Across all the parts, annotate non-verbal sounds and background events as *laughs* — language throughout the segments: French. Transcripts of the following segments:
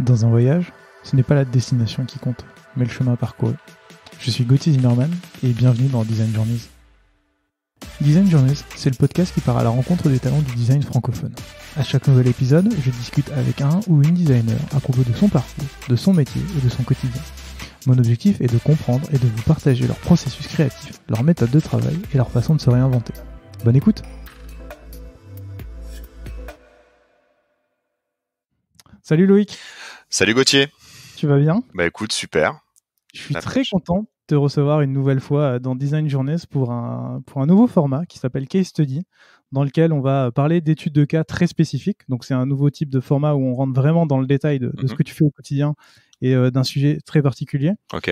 Dans un voyage, ce n'est pas la destination qui compte, mais le chemin parcouru. Je suis Gauthier Zimmerman et bienvenue dans Design Journeys. Design Journeys, c'est le podcast qui part à la rencontre des talents du design francophone. À chaque nouvel épisode, je discute avec un ou une designer à propos de son parcours, de son métier et de son quotidien. Mon objectif est de comprendre et de vous partager leur processus créatif, leur méthode de travail et leur façon de se réinventer. Bonne écoute Salut Loïc Salut Gauthier. Tu vas bien Bah écoute, super. Je suis très content de recevoir une nouvelle fois euh, dans Design Journées pour un, pour un nouveau format qui s'appelle Case Study, dans lequel on va parler d'études de cas très spécifiques. Donc c'est un nouveau type de format où on rentre vraiment dans le détail de, ce mhm. que tu fais au quotidien et euh, d'un sujet très particulier. Ok.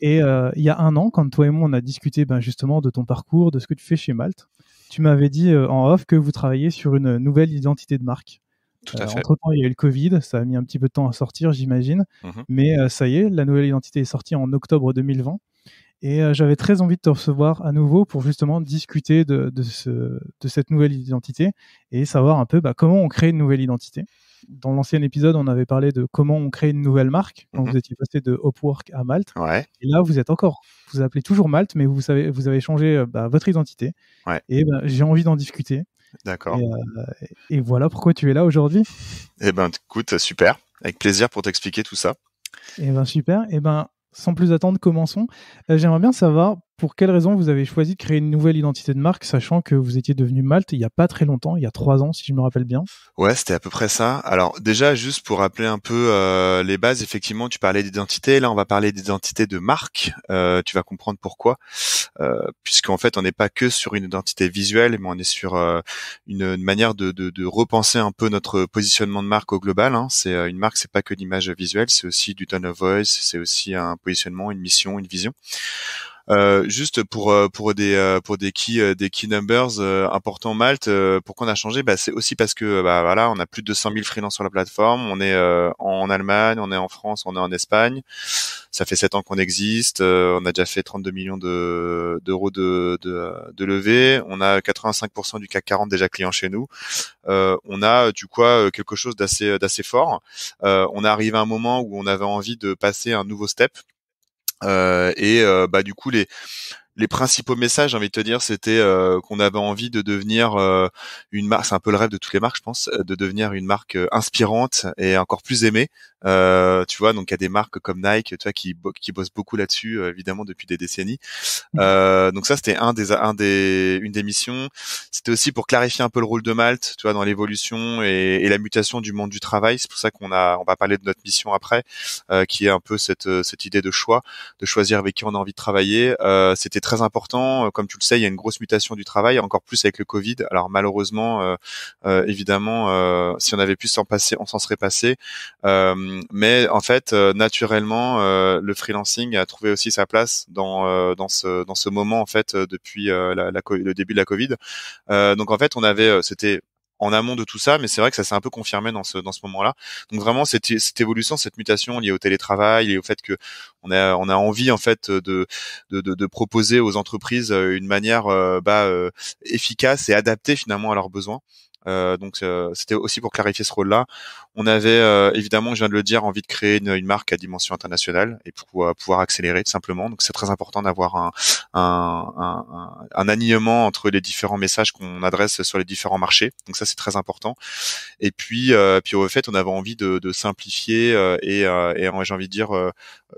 Et euh, il y a un an, quand toi et moi on a discuté ben, justement de ton parcours, de ce que tu fais chez Malte, tu m'avais dit en off que vous travaillez sur une nouvelle identité de marque. Euh, fait. Entre temps, il y a eu le Covid, ça a mis un petit peu de temps à sortir, j'imagine. Mmh mais euh, ça y est, la nouvelle identité est sortie en octobre 2020. Et euh, j'avais très envie de te recevoir à nouveau pour justement discuter de, ce, de cette nouvelle identité et savoir un peu bah, comment on crée une nouvelle identité. Dans l'ancien épisode, on avait parlé de comment on crée une nouvelle marque quand mmh vous étiez passé de Hopwork à Malte. Et là, vous êtes encore, vous appelez toujours Malte, mais vous, savez, vous avez changé bah, votre identité. Et bah, j'ai envie d'en discuter. D'accord. Euh, et, voilà pourquoi tu es là aujourd'hui. Eh ben, écoute, super. Avec plaisir pour t'expliquer tout ça. Eh ben, super. Eh ben, sans plus attendre, commençons. Euh, j'aimerais bien savoir pour quelle raison vous avez choisi de créer une nouvelle identité de marque, sachant que vous étiez devenu Malte il n'y a pas très longtemps, il y a trois ans, si je me rappelle bien Ouais, c'était à peu près ça. Alors déjà, juste pour rappeler un peu euh, les bases, effectivement, tu parlais d'identité. Là, on va parler d'identité de marque. Euh, tu vas comprendre pourquoi, euh, puisqu'en fait, on n'est pas que sur une identité visuelle, mais on est sur une, manière de, repenser un peu notre positionnement de marque au global. Hein. C'est une marque, c'est pas que l'image visuelle, c'est aussi du tone of voice, c'est aussi un positionnement, une mission, une vision. Euh, juste pour euh, pour des euh, pour des key des key numbers importants Malte, pourquoi on a changé bah, c'est aussi parce que bah voilà, on a plus de 200 000 freelances sur la plateforme, on est en Allemagne, on est en France, on est en Espagne. Ça fait sept ans qu'on existe, on a déjà fait 32 millions d'euros de, de, de, levée, on a 85% du CAC 40 déjà clients chez nous. on a du coup quelque chose d'assez fort. on arrive à un moment où on avait envie de passer un nouveau step euh, et euh, bah du coup les les principaux messages, j'ai envie de te dire, c'était euh, qu'on avait envie de devenir euh, une marque, c'est un peu le rêve de toutes les marques, je pense, euh, de devenir une marque inspirante et encore plus aimée. tu vois, donc il y a des marques comme Nike, tu vois, qui, qui bossent beaucoup là-dessus, évidemment, depuis des décennies. Mmh. donc ça, c'était un des, un des, une des missions. C'était aussi pour clarifier un peu le rôle de Malte, tu vois, dans l'évolution et, la mutation du monde du travail. C'est pour ça qu'on a, on va parler de notre mission après, qui est un peu cette, cette idée de choix, de choisir avec qui on a envie de travailler. c'était très important. Euh, comme tu le sais, il y a une grosse mutation du travail, encore plus avec le Covid. Alors malheureusement, euh, euh, évidemment, si on avait pu s'en passer, on s'en serait passé. mais en fait, naturellement, le freelancing a trouvé aussi sa place dans dans ce dans ce moment en fait depuis la, le début de la Covid. donc en fait, on avait, c'était en amont de tout ça, mais c'est vrai que ça s'est un peu confirmé dans ce dans ce moment-là. Donc vraiment cette, cette évolution, cette mutation liée au télétravail et au fait que on a on a envie en fait de de, proposer aux entreprises euh, une manière euh, bah, euh, efficace et adaptée finalement à leurs besoins. Euh, donc euh, c'était aussi pour clarifier ce rôle-là. On avait euh, évidemment, je viens de le dire, envie de créer une, une marque à dimension internationale et pour pouvoir accélérer tout simplement. Donc c'est très important d'avoir un, un, un, un, alignement entre les différents messages qu'on adresse sur les différents marchés. Donc ça c'est très important. Et puis euh, puis au fait, on avait envie de, de simplifier et, et j'ai envie de dire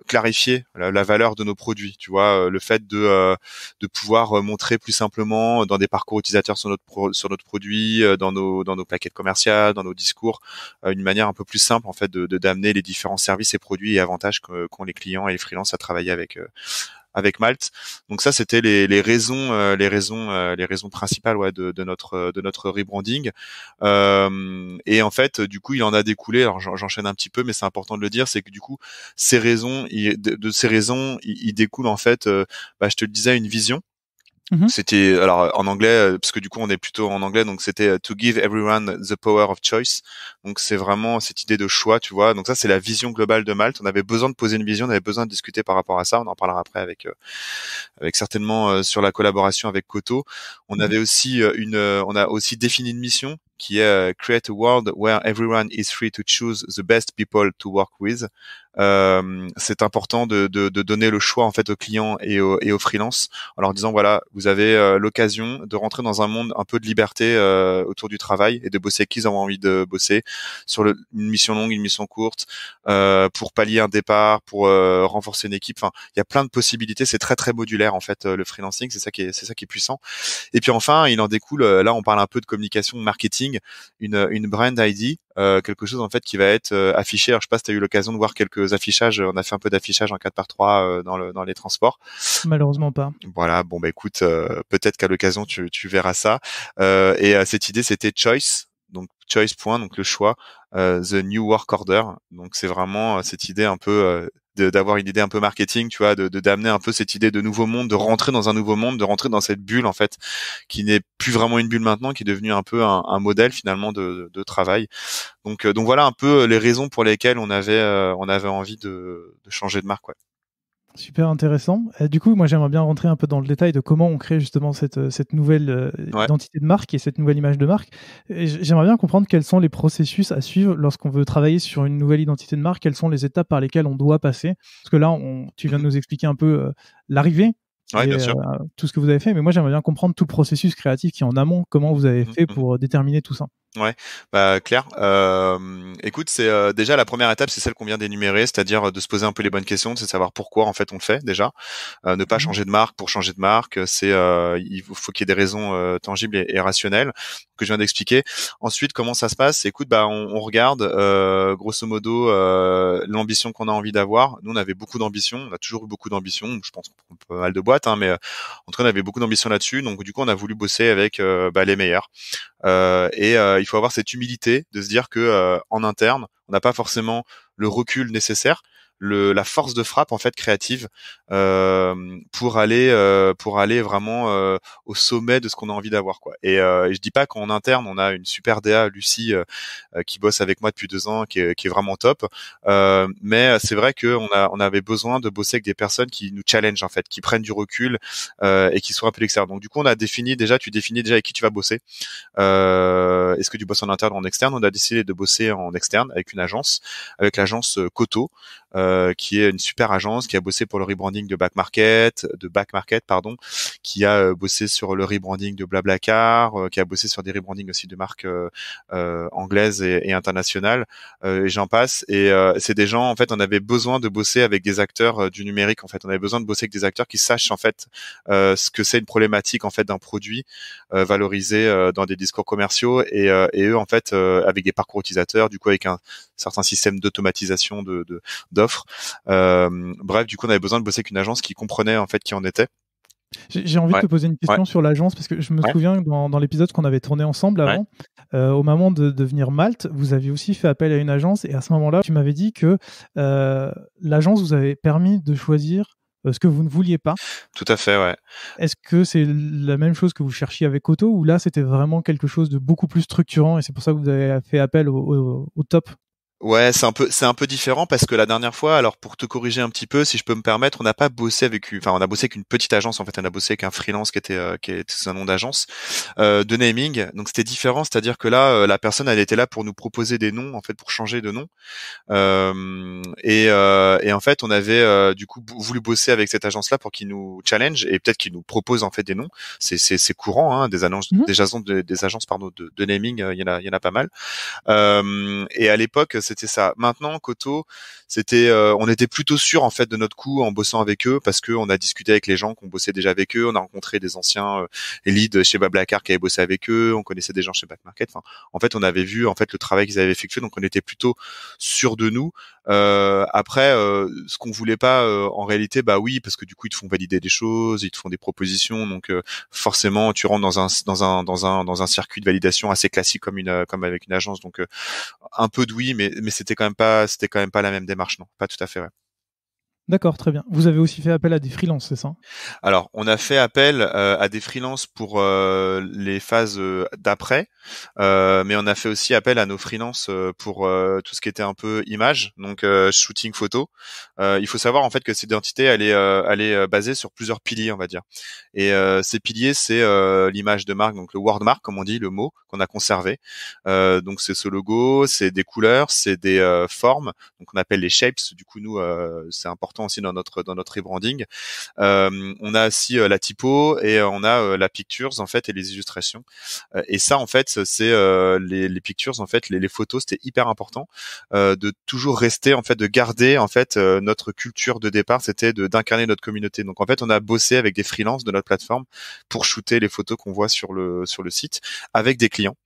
clarifier la, valeur de nos produits. Tu vois, euh, le fait de, euh, de pouvoir euh, montrer plus simplement dans des parcours utilisateurs sur notre sur notre produit, dans nos dans nos plaquettes commerciales, dans nos discours, une manière un peu plus simple en fait de d'amener les différents services et produits et avantages qu'ont les clients et les freelances à travailler avec avec Malte. Donc ça, c'était les, raisons, les raisons, euh, euh, les raisons principales ouais, de, notre de notre rebranding. Euh, et en fait, du coup, il en a découlé. Alors j'enchaîne un petit peu, mais c'est important de le dire, c'est que du coup, ces raisons, de, ces raisons, il, découlent découle en fait, bah, je te le disais, une vision Mm-hmm. C'était alors euh, en anglais euh, parce que du coup on est plutôt en anglais donc c'était euh, to give everyone the power of choice. Donc c'est vraiment cette idée de choix, tu vois. Donc ça c'est la vision globale de Malte. On avait besoin de poser une vision, on avait besoin de discuter par rapport à ça. On en parlera après avec avec certainement sur la collaboration avec Coto On mm-hmm. avait aussi une on a aussi défini une mission qui est euh, Create a World Where Everyone is Free to Choose the Best People to Work With. Euh, c'est important de, de, de, donner le choix en fait aux clients et aux, et aux freelances en leur disant voilà vous avez euh, l'occasion de rentrer dans un monde un peu de liberté euh, autour du travail et de bosser avec qui ils ont envie de bosser sur une mission longue une mission courte pour pallier un départ pour renforcer une équipe enfin il y a plein de possibilités c'est très très modulaire en fait le freelancing c'est ça qui est c'est ça qui est puissant et puis enfin il en découle là on parle un peu de communication marketing une, une brand ID, euh, quelque chose en fait qui va être euh, affiché. Alors, je sais pas si tu as eu l'occasion de voir quelques affichages. On a fait un peu d'affichage en 4 par 3 euh, dans, le, dans les transports. Malheureusement pas. Voilà, bon bah écoute, peut-être qu'à l'occasion tu, verras ça. et cette idée c'était choice donc choice donc le choix the new work order donc c'est vraiment cette idée un peu d'avoir une idée un peu marketing, tu vois, de d'amener un peu cette idée de nouveau monde, de rentrer dans un nouveau monde, de rentrer dans cette bulle en fait qui n'est plus vraiment une bulle maintenant, qui est devenue un peu un, modèle finalement de, travail. Donc euh, donc voilà un peu les raisons pour lesquelles on avait euh, on avait envie de, de changer de marque. Ouais. Super intéressant. du coup, moi, j'aimerais bien rentrer un peu dans le détail de comment on crée justement cette, euh, cette nouvelle euh, identité de marque et cette nouvelle image de marque. J'aimerais bien comprendre quels sont les processus à suivre lorsqu'on veut travailler sur une nouvelle identité de marque, quelles sont les étapes par lesquelles on doit passer. Parce que là, on, tu viens de mhm. nous expliquer un peu euh, l'arrivée, et tout ce que vous avez fait, mais moi, j'aimerais bien comprendre tout le processus créatif qui est en amont, comment vous avez mhm, fait mhm. pour déterminer tout ça. Ouais, bah clair euh, écoute, c'est euh, déjà la première étape, c'est celle qu'on vient d'énumérer, c'est-à-dire euh, de se poser un peu les bonnes questions, c'est savoir pourquoi en fait on le fait déjà. ne pas mmh changer de marque pour changer de marque, c'est il faut qu'il y ait des raisons tangibles et, rationnelles que je viens d'expliquer. Ensuite, comment ça se passe Écoute, bah on, on regarde grosso modo l'ambition qu'on a envie d'avoir. Nous, on avait beaucoup d'ambition, on a toujours eu beaucoup d'ambition. Je pense qu'on pas mal de boîtes, hein, mais en tout cas, on avait beaucoup d'ambition là-dessus. Donc du coup, on a voulu bosser avec bah, les meilleurs et euh, il faut avoir cette humilité de se dire que euh, en interne, on n'a pas forcément le recul nécessaire le, la force de frappe en fait créative euh, pour aller euh, pour aller vraiment euh, au sommet de ce qu'on a envie d'avoir quoi. Et, euh, je dis pas qu'en interne on a une super DA Lucie euh, qui bosse avec moi depuis deux ans qui est, qui est vraiment top, mais c'est vrai que on a on avait besoin de bosser avec des personnes qui nous challengent en fait, qui prennent du recul et qui soient un peu l'extérieur. Donc du coup on a défini déjà tu définis déjà avec qui tu vas bosser. Est-ce que tu bosses en interne ou en externe On a décidé de bosser en externe avec une agence, avec l'agence Coto. Euh, qui est une super agence qui a bossé pour le rebranding de Back Market, de Back Market pardon, qui a euh, bossé sur le rebranding de Blablacar, euh, qui a bossé sur des rebrandings aussi de marques anglaises et, internationales, et j'en passe. Et c'est des gens en fait, on avait besoin de bosser avec des acteurs du numérique en fait, on avait besoin de bosser avec des acteurs qui sachent en fait ce que c'est une problématique en fait d'un produit valorisé dans des discours commerciaux et, et eux en fait avec des parcours utilisateurs, du coup avec un certain système d'automatisation de d'offres euh, bref, du coup, on avait besoin de bosser avec une agence qui comprenait en fait qui en était. J'ai envie de te poser une question sur l'agence parce que je me souviens dans, dans l'épisode qu'on avait tourné ensemble avant, euh, au moment de devenir Malte, vous aviez aussi fait appel à une agence et à ce moment-là, tu m'avais dit que euh, l'agence vous avait permis de choisir ce que vous ne vouliez pas. Tout à fait, ouais. Est-ce que c'est la même chose que vous cherchiez avec Auto ou là c'était vraiment quelque chose de beaucoup plus structurant et c'est pour ça que vous avez fait appel au top Ouais, c'est un peu c'est un peu différent parce que la dernière fois, alors pour te corriger un petit peu, si je peux me permettre, on n'a pas bossé avec enfin on a bossé avec une petite agence en fait, on a bossé avec un freelance qui était euh, qui est sous un nom d'agence euh, de naming. Donc c'était différent, c'est-à-dire que là euh, la personne elle était là pour nous proposer des noms en fait pour changer de nom. Euh, et, et en fait, on avait du coup voulu bosser avec cette agence là pour qu'ils nous challenge et peut-être qu'ils nous propose en fait des noms. C'est c'est c'est courant hein, des annonces mmh des agences de, des agences pardon de, de naming, il y en a il y en a pas mal. et à l'époque c'était ça. Maintenant, Koto, c'était, euh, on était plutôt sûr en fait de notre coup en bossant avec eux parce que on a discuté avec les gens qu'on bossait déjà avec eux, on a rencontré des anciens euh, chez Blablacar qui avaient bossé avec eux, on connaissait des gens chez Backmarket. Enfin, en fait, on avait vu en fait le travail qu'ils avaient effectué, donc on était plutôt sûr de nous. Euh, après, euh, ce qu'on voulait pas euh, en réalité, bah oui, parce que du coup ils te font valider des choses, ils te font des propositions, donc forcément tu rentres dans un dans un dans un dans un circuit de validation assez classique comme une comme avec une agence, donc un peu de oui, mais mais c'était quand même pas, c'était quand même pas la même démarche, non, pas tout à fait. vrai. D'accord, très bien. Vous avez aussi fait appel à des freelances, c'est ça Alors, on a fait appel euh, à des freelances pour euh, les phases euh, d'après, mais on a fait aussi appel à nos freelances pour tout ce qui était un peu image, donc shooting photo. il faut savoir en fait que cette identité, elle est, elle basée sur plusieurs piliers, on va dire. Et ces piliers, c'est l'image de marque, donc le wordmark, comme on dit, le mot qu'on a conservé. donc c'est ce logo, c'est des couleurs, c'est des formes, donc on appelle les shapes. Du coup, nous, c'est important aussi dans notre dans notre rebranding. Euh, on a aussi euh, la typo et euh, on a la pictures en fait et les illustrations. et ça en fait c'est les, pictures en fait les, photos c'était hyper important de toujours rester en fait de garder en fait notre culture de départ c'était d'incarner notre communauté. Donc en fait on a bossé avec des freelances de notre plateforme pour shooter les photos qu'on voit sur le sur le site avec des clients.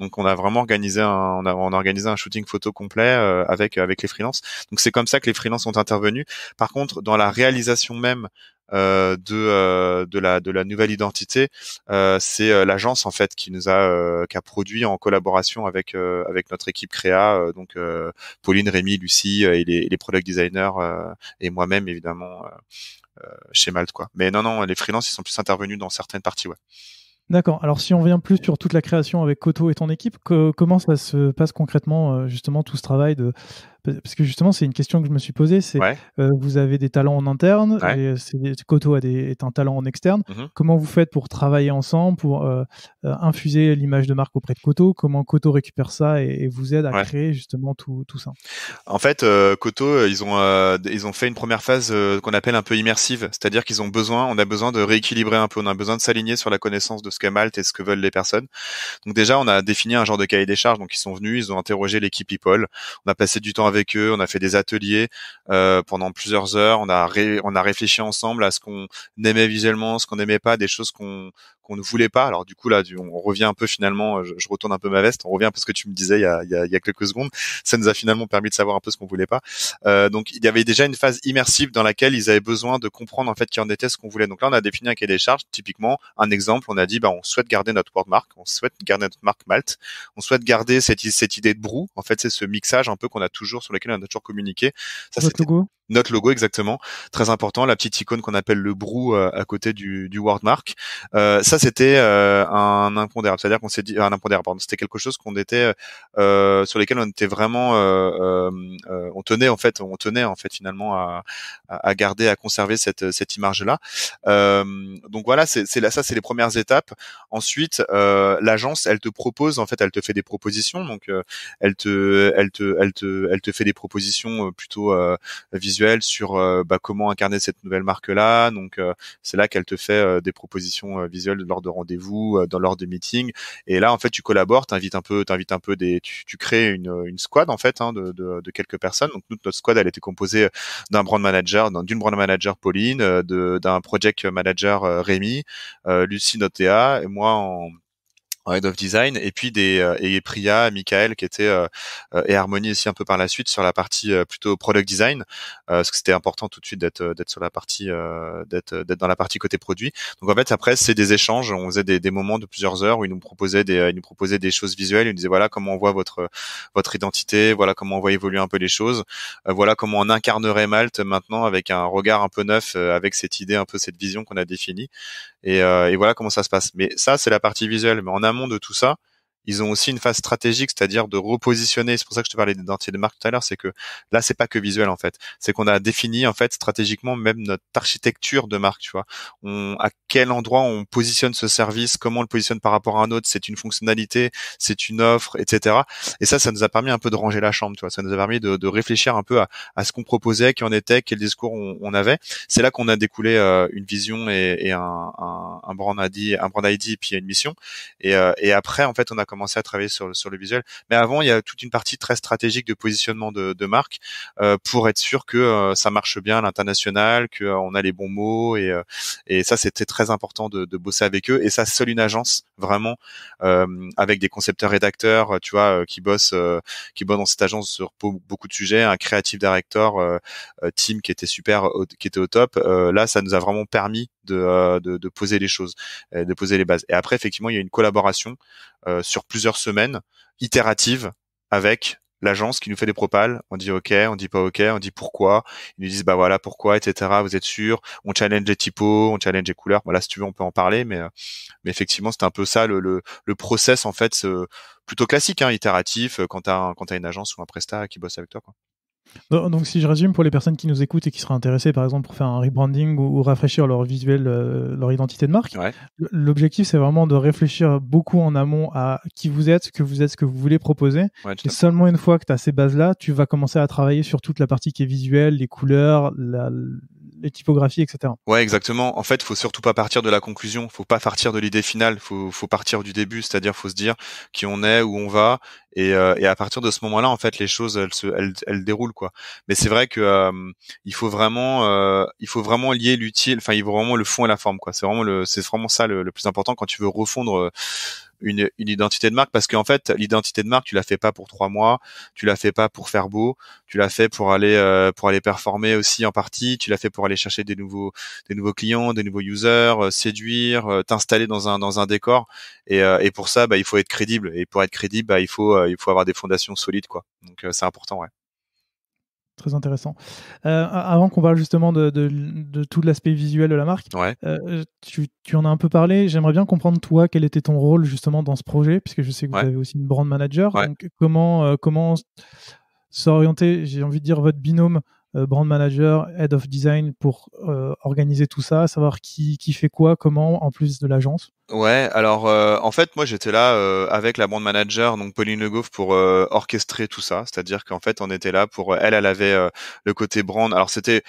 Donc on a vraiment organisé un, on a, organisé un shooting photo complet euh, avec avec les freelances. Donc c'est comme ça que les freelances sont intervenus. Par contre, dans la réalisation même euh, de euh, de la de la nouvelle identité c'est l'agence en fait qui nous a qui a produit en collaboration avec avec notre équipe créa donc Pauline Rémi Lucie et les, les product designers et moi-même évidemment chez Malte quoi mais non non les freelances ils sont plus intervenus dans certaines parties ouais D'accord. Alors si on vient plus sur toute la création avec Koto et ton équipe, que, comment ça se passe concrètement euh, justement tout ce travail de parce que justement, c'est une question que je me suis posée, c'est euh, vous avez des talents en interne, et euh, est, Koto a est un talent en externe. Mmh Comment vous faites pour travailler ensemble, pour euh, infuser l'image de marque auprès de Koto Comment Koto récupère ça et, vous aide à créer justement tout, tout ça En fait, Coto Koto, ils ont, ils ont fait une première phase qu'on appelle un peu immersive, c'est-à-dire qu'ils ont besoin, on a besoin de rééquilibrer un peu, on a besoin de s'aligner sur la connaissance de ce qu'est Malte et ce que veulent les personnes. Donc déjà, on a défini un genre de cahier des charges, donc ils sont venus, ils ont interrogé l'équipe People, on a passé du temps avec avec eux, on a fait des ateliers euh, pendant plusieurs heures, on a on a réfléchi ensemble à ce qu'on aimait visuellement, ce qu'on n'aimait pas, des choses qu'on qu'on ne voulait pas. Alors du coup là, on revient un peu finalement, euh, je, retourne un peu ma veste, on revient parce que tu me disais il y, a, quelques secondes, ça nous a finalement permis de savoir un peu ce qu'on voulait pas. Euh, donc il y avait déjà une phase immersive dans laquelle ils avaient besoin de comprendre en fait qui en était ce qu'on voulait. Donc là, on a défini un cahier des charges. Typiquement, un exemple, on a dit bah on souhaite garder notre word mark on souhaite garder notre marque Malte, on souhaite garder cette, cette idée de brou. En fait, c'est ce mixage un peu qu'on a toujours sur lequel on a toujours communiqué. Ça, notre logo. Notre logo exactement, très important. La petite icône qu'on appelle le brou euh, à côté du, du mark ça c'était euh, un impondérable. C'est-à-dire qu'on s'est dit un impondérable. Pardon. C'était quelque chose qu'on était euh, euh sur lesquels on était vraiment, euh, on tenait en fait, on tenait en fait finalement à, à garder, à conserver cette, cette image-là. donc voilà, c'est là, ça, c'est les premières étapes. Ensuite, l'agence, elle te propose, en fait, elle te fait des propositions. Donc elle te, elle te, elle te, elle te fait des propositions plutôt visuelles sur bah, comment incarner cette nouvelle marque-là. Donc c'est là qu'elle te fait des propositions visuelles lors de rendez-vous, euh, dans l'ordre de meetings. Et là, en fait, tu collabores, t'invites un peu, un peu des, tu, crées une, squad en fait hein, de, quelques personnes. Donc notre squad, elle était composée euh, d'un brand manager, d'une brand manager Pauline, euh, d'un project manager Rémi, Lucie Notea et moi en of design, et puis des euh, et Priya, Michael qui étaient euh, euh, et Harmonie aussi un peu par la suite sur la partie plutôt product design, parce que c'était important tout de suite d'être d'être sur la partie d'être d'être dans la partie côté produit. Donc en fait après c'est des échanges, on faisait des, des, moments de plusieurs heures où ils nous proposaient des ils nous proposaient des choses visuelles, ils nous disaient voilà comment on voit votre votre identité, voilà comment on voit évoluer un peu les choses, voilà comment on incarnerait Malte maintenant avec un regard un peu neuf, avec cette idée un peu cette vision qu'on a définie, et, et voilà comment ça se passe. Mais ça c'est la partie visuelle, mais en amont de tout ça ils ont aussi une phase stratégique, c'est-à-dire de repositionner. C'est pour ça que je te parlais d'identité de marque tout à l'heure. C'est que là, c'est pas que visuel en fait. C'est qu'on a défini en fait stratégiquement même notre architecture de marque. Tu vois, on, à quel endroit on positionne ce service, comment on le positionne par rapport à un autre. C'est une fonctionnalité, c'est une offre, etc. Et ça, ça nous a permis un peu de ranger la chambre. Tu vois, ça nous a permis de, de réfléchir un peu à, à ce qu'on proposait, qui en était, quel discours on, avait. C'est là qu'on a découlé euh, une vision et, et un, un, brand ID, un brand ID, puis une mission. Et, euh, et après, en fait, on a commencé à travailler sur, sur le visuel. Mais avant, il y a toute une partie très stratégique de positionnement de, de marque euh, pour être sûr que euh, ça marche bien à l'international, qu'on euh, a les bons mots. Et, et ça, c'était très important de, bosser avec eux. Et ça, seule une agence vraiment avec des concepteurs rédacteurs, tu vois, qui bossent, qui bossent dans cette agence sur beaucoup de sujets, un creative director team qui était super, qui était au top. là, ça nous a vraiment permis euh, de, poser les choses, euh, de poser les bases. Et après, effectivement, il y a une collaboration euh, sur plusieurs semaines itérative avec l'agence qui nous fait des propales. On dit OK, on dit pas OK, on dit pourquoi. Ils nous disent bah voilà pourquoi, etc. Vous êtes sûr On challenge les typos, on challenge les couleurs. Voilà, si tu veux, on peut en parler, mais mais effectivement, c'est un peu ça le, le, process en fait, plutôt classique, hein, itératif quand t'as as une agence ou un prestat qui bosse avec toi. Quoi. Donc, si je résume, pour les personnes qui nous écoutent et qui seraient intéressées, par exemple, pour faire un rebranding ou, rafraîchir leur visuel, euh, leur identité de marque, l'objectif, c'est vraiment de réfléchir beaucoup en amont à qui vous êtes, ce que vous êtes, ce que vous voulez proposer. et seulement une fois que tu as ces bases-là, tu vas commencer à travailler sur toute la partie qui est visuelle, les couleurs, la, les typographies, etc. Ouais, exactement. En fait, faut surtout pas partir de la conclusion. Faut pas partir de l'idée finale. Faut, faut partir du début. C'est-à-dire, faut se dire qui on est, où on va, et, euh, et à partir de ce moment-là, en fait, les choses elles se, elles, elles déroulent quoi. Mais c'est vrai que euh, il faut vraiment, euh, il faut vraiment lier l'utile. Enfin, il faut vraiment le fond et la forme quoi. C'est vraiment le, c'est vraiment ça le, le, plus important quand tu veux refondre euh, une, une identité de marque parce qu'en fait l'identité de marque tu la fais pas pour trois mois tu la fais pas pour faire beau tu la fais pour aller euh, pour aller performer aussi en partie tu la fais pour aller chercher des nouveaux des nouveaux clients des nouveaux users euh, séduire euh, t'installer dans un dans un décor et, et pour ça bah, il faut être crédible et pour être crédible bah, il faut il faut avoir des fondations solides quoi donc c'est important ouais très intéressant. Euh, avant qu'on parle justement de, tout l'aspect visuel de la marque, euh, tu, en as un peu parlé. J'aimerais bien comprendre, toi, quel était ton rôle justement dans ce projet, puisque je sais que vous avez aussi une brand manager. Donc, comment, euh, comment s'orienter, j'ai envie de dire, votre binôme euh, brand manager, head of design pour euh, organiser tout ça, savoir qui, qui, fait quoi, comment, en plus de l'agence Ouais, alors euh, en fait, moi j'étais là avec la brand manager, donc Pauline Le Goff, pour orchestrer tout ça. C'est-à-dire qu'en fait, on était là pour. Elle, elle avait le côté brand. Alors c'était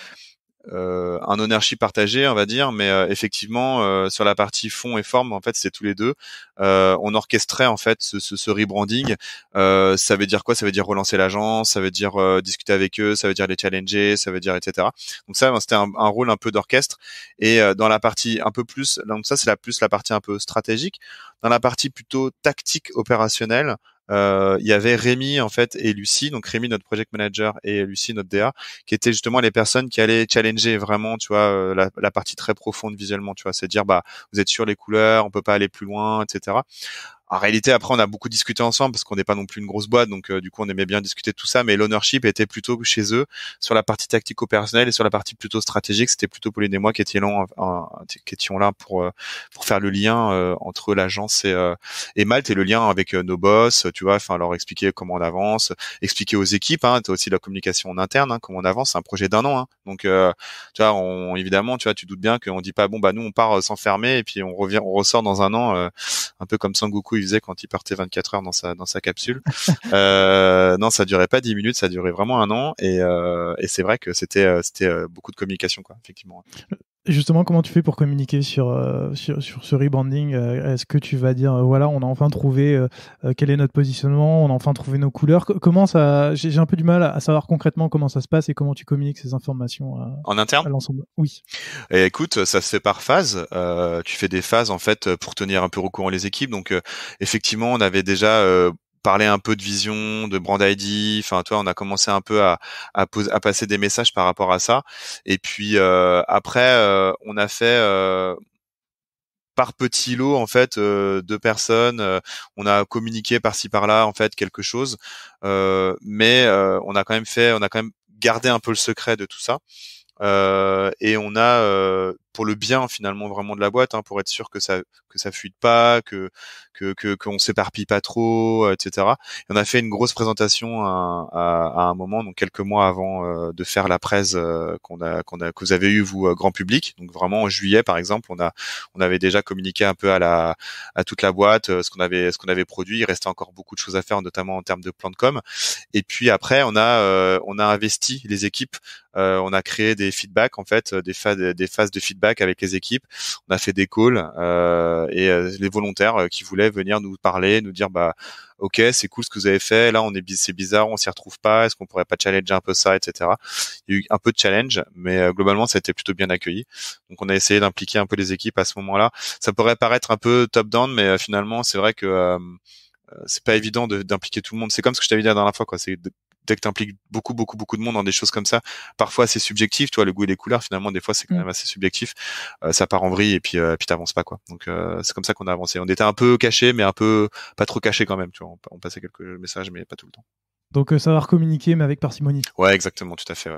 euh, un ownership partagé, on va dire, mais euh, effectivement euh, sur la partie fond et forme, en fait, c'est tous les deux. Euh, on orchestrait en fait ce, ce, rebranding. ça veut dire quoi Ça veut dire relancer l'agence, ça veut dire discuter avec eux, ça veut dire les challenger, ça veut dire etc. Donc ça, ben, c'était un, un, rôle un peu d'orchestre. Et dans la partie un peu plus, donc ça c'est la plus la partie un peu stratégique. Dans la partie plutôt tactique opérationnelle, euh, il y avait Rémi en fait et Lucie, donc Rémi notre project manager et Lucie notre DA, qui étaient justement les personnes qui allaient challenger vraiment, tu vois, euh, la, la partie très profonde visuellement, tu vois, c'est dire bah vous êtes sur les couleurs, on peut pas aller plus loin, etc. En réalité, après, on a beaucoup discuté ensemble parce qu'on n'est pas non plus une grosse boîte, donc euh, du coup, on aimait bien discuter de tout ça, mais l'ownership était plutôt chez eux sur la partie tactico-personnelle et sur la partie plutôt stratégique. C'était plutôt Pauline et moi qui étions là, qui étions là pour euh, pour faire le lien euh, entre l'agence et, et Malte et le lien avec nos boss, tu vois, enfin leur expliquer comment on avance, expliquer aux équipes, hein, as aussi la communication en interne, hein, comment on avance. C'est un projet d'un an, hein. donc tu vois, on, évidemment, tu vois, tu doutes bien qu'on dit pas bon bah nous on part s'enfermer et puis on revient, on ressort dans un an, un peu comme Sangoku il faisait quand il partait 24 heures dans sa dans sa capsule. *laughs* Euh, non, ça durait pas 10 minutes, ça durait vraiment un an et, euh, et c'est vrai que c'était euh, c'était beaucoup de communication quoi, effectivement. Justement, comment tu fais pour communiquer sur, euh, sur, sur, ce rebranding euh, Est-ce que tu vas dire, euh, voilà, on a enfin trouvé quel est notre positionnement, on a enfin trouvé nos couleurs Comment ça J'ai un peu du mal à savoir concrètement comment ça se passe et comment tu communiques ces informations en interne Oui. Eh, écoute, ça se fait par phases. tu fais des phases en fait pour tenir un peu au courant les équipes. Donc effectivement, on avait déjà parlé un peu de vision, de brand ID. Enfin, toi, on a commencé un peu à, à, à passer des messages par rapport à ça. Et puis euh, après, euh, on a fait euh, par petits lots en fait de personnes. on a communiqué par-ci par-là en fait quelque chose, mais on a quand même fait, on a quand même gardé un peu le secret de tout ça. et on a pour le bien finalement vraiment de la boîte, hein, pour être sûr que ça que ça fuite pas, que que qu'on s'éparpille pas trop, euh, etc. Et on a fait une grosse présentation à, à, un moment, donc quelques mois avant euh, de faire la presse euh, qu'on a qu'on a que vous avez eu vous grand public. Donc vraiment en juillet par exemple, on a on avait déjà communiqué un peu à la à toute la boîte ce qu'on avait ce qu'on avait produit. Il restait encore beaucoup de choses à faire, notamment en termes de plan de com. Et puis après, on a on a investi les équipes, on a créé des feedbacks en fait, des phases des phases de feedback avec les équipes. On a fait des calls euh, et euh, les volontaires euh, qui voulaient venir nous parler, nous dire bah ok c'est cool ce que vous avez fait. Là on est c'est bizarre, on s'y retrouve pas. Est-ce qu'on pourrait pas challenger un peu ça, etc. Il y a eu un peu de challenge, mais euh, globalement ça a été plutôt bien accueilli. Donc on a essayé d'impliquer un peu les équipes à ce moment-là. Ça pourrait paraître un peu top down, mais finalement c'est vrai que c'est pas évident d'impliquer tout le monde. C'est comme ce que je t'avais dit la dernière fois, quoi. C'est dès que beaucoup, beaucoup, beaucoup de monde dans des choses comme ça, parfois c'est subjectif. Toi, le goût et les couleurs, finalement, des fois c'est quand mm. même assez subjectif. Euh, ça part en vrille et puis, euh, puis pas quoi. Donc euh, c'est comme ça qu'on a avancé. On était un peu caché, mais un peu pas trop caché quand même. Tu vois, on, on passait quelques messages, mais pas tout le temps. Donc euh, savoir communiquer, mais avec parcimonie. Ouais, exactement, tout à fait. Ouais.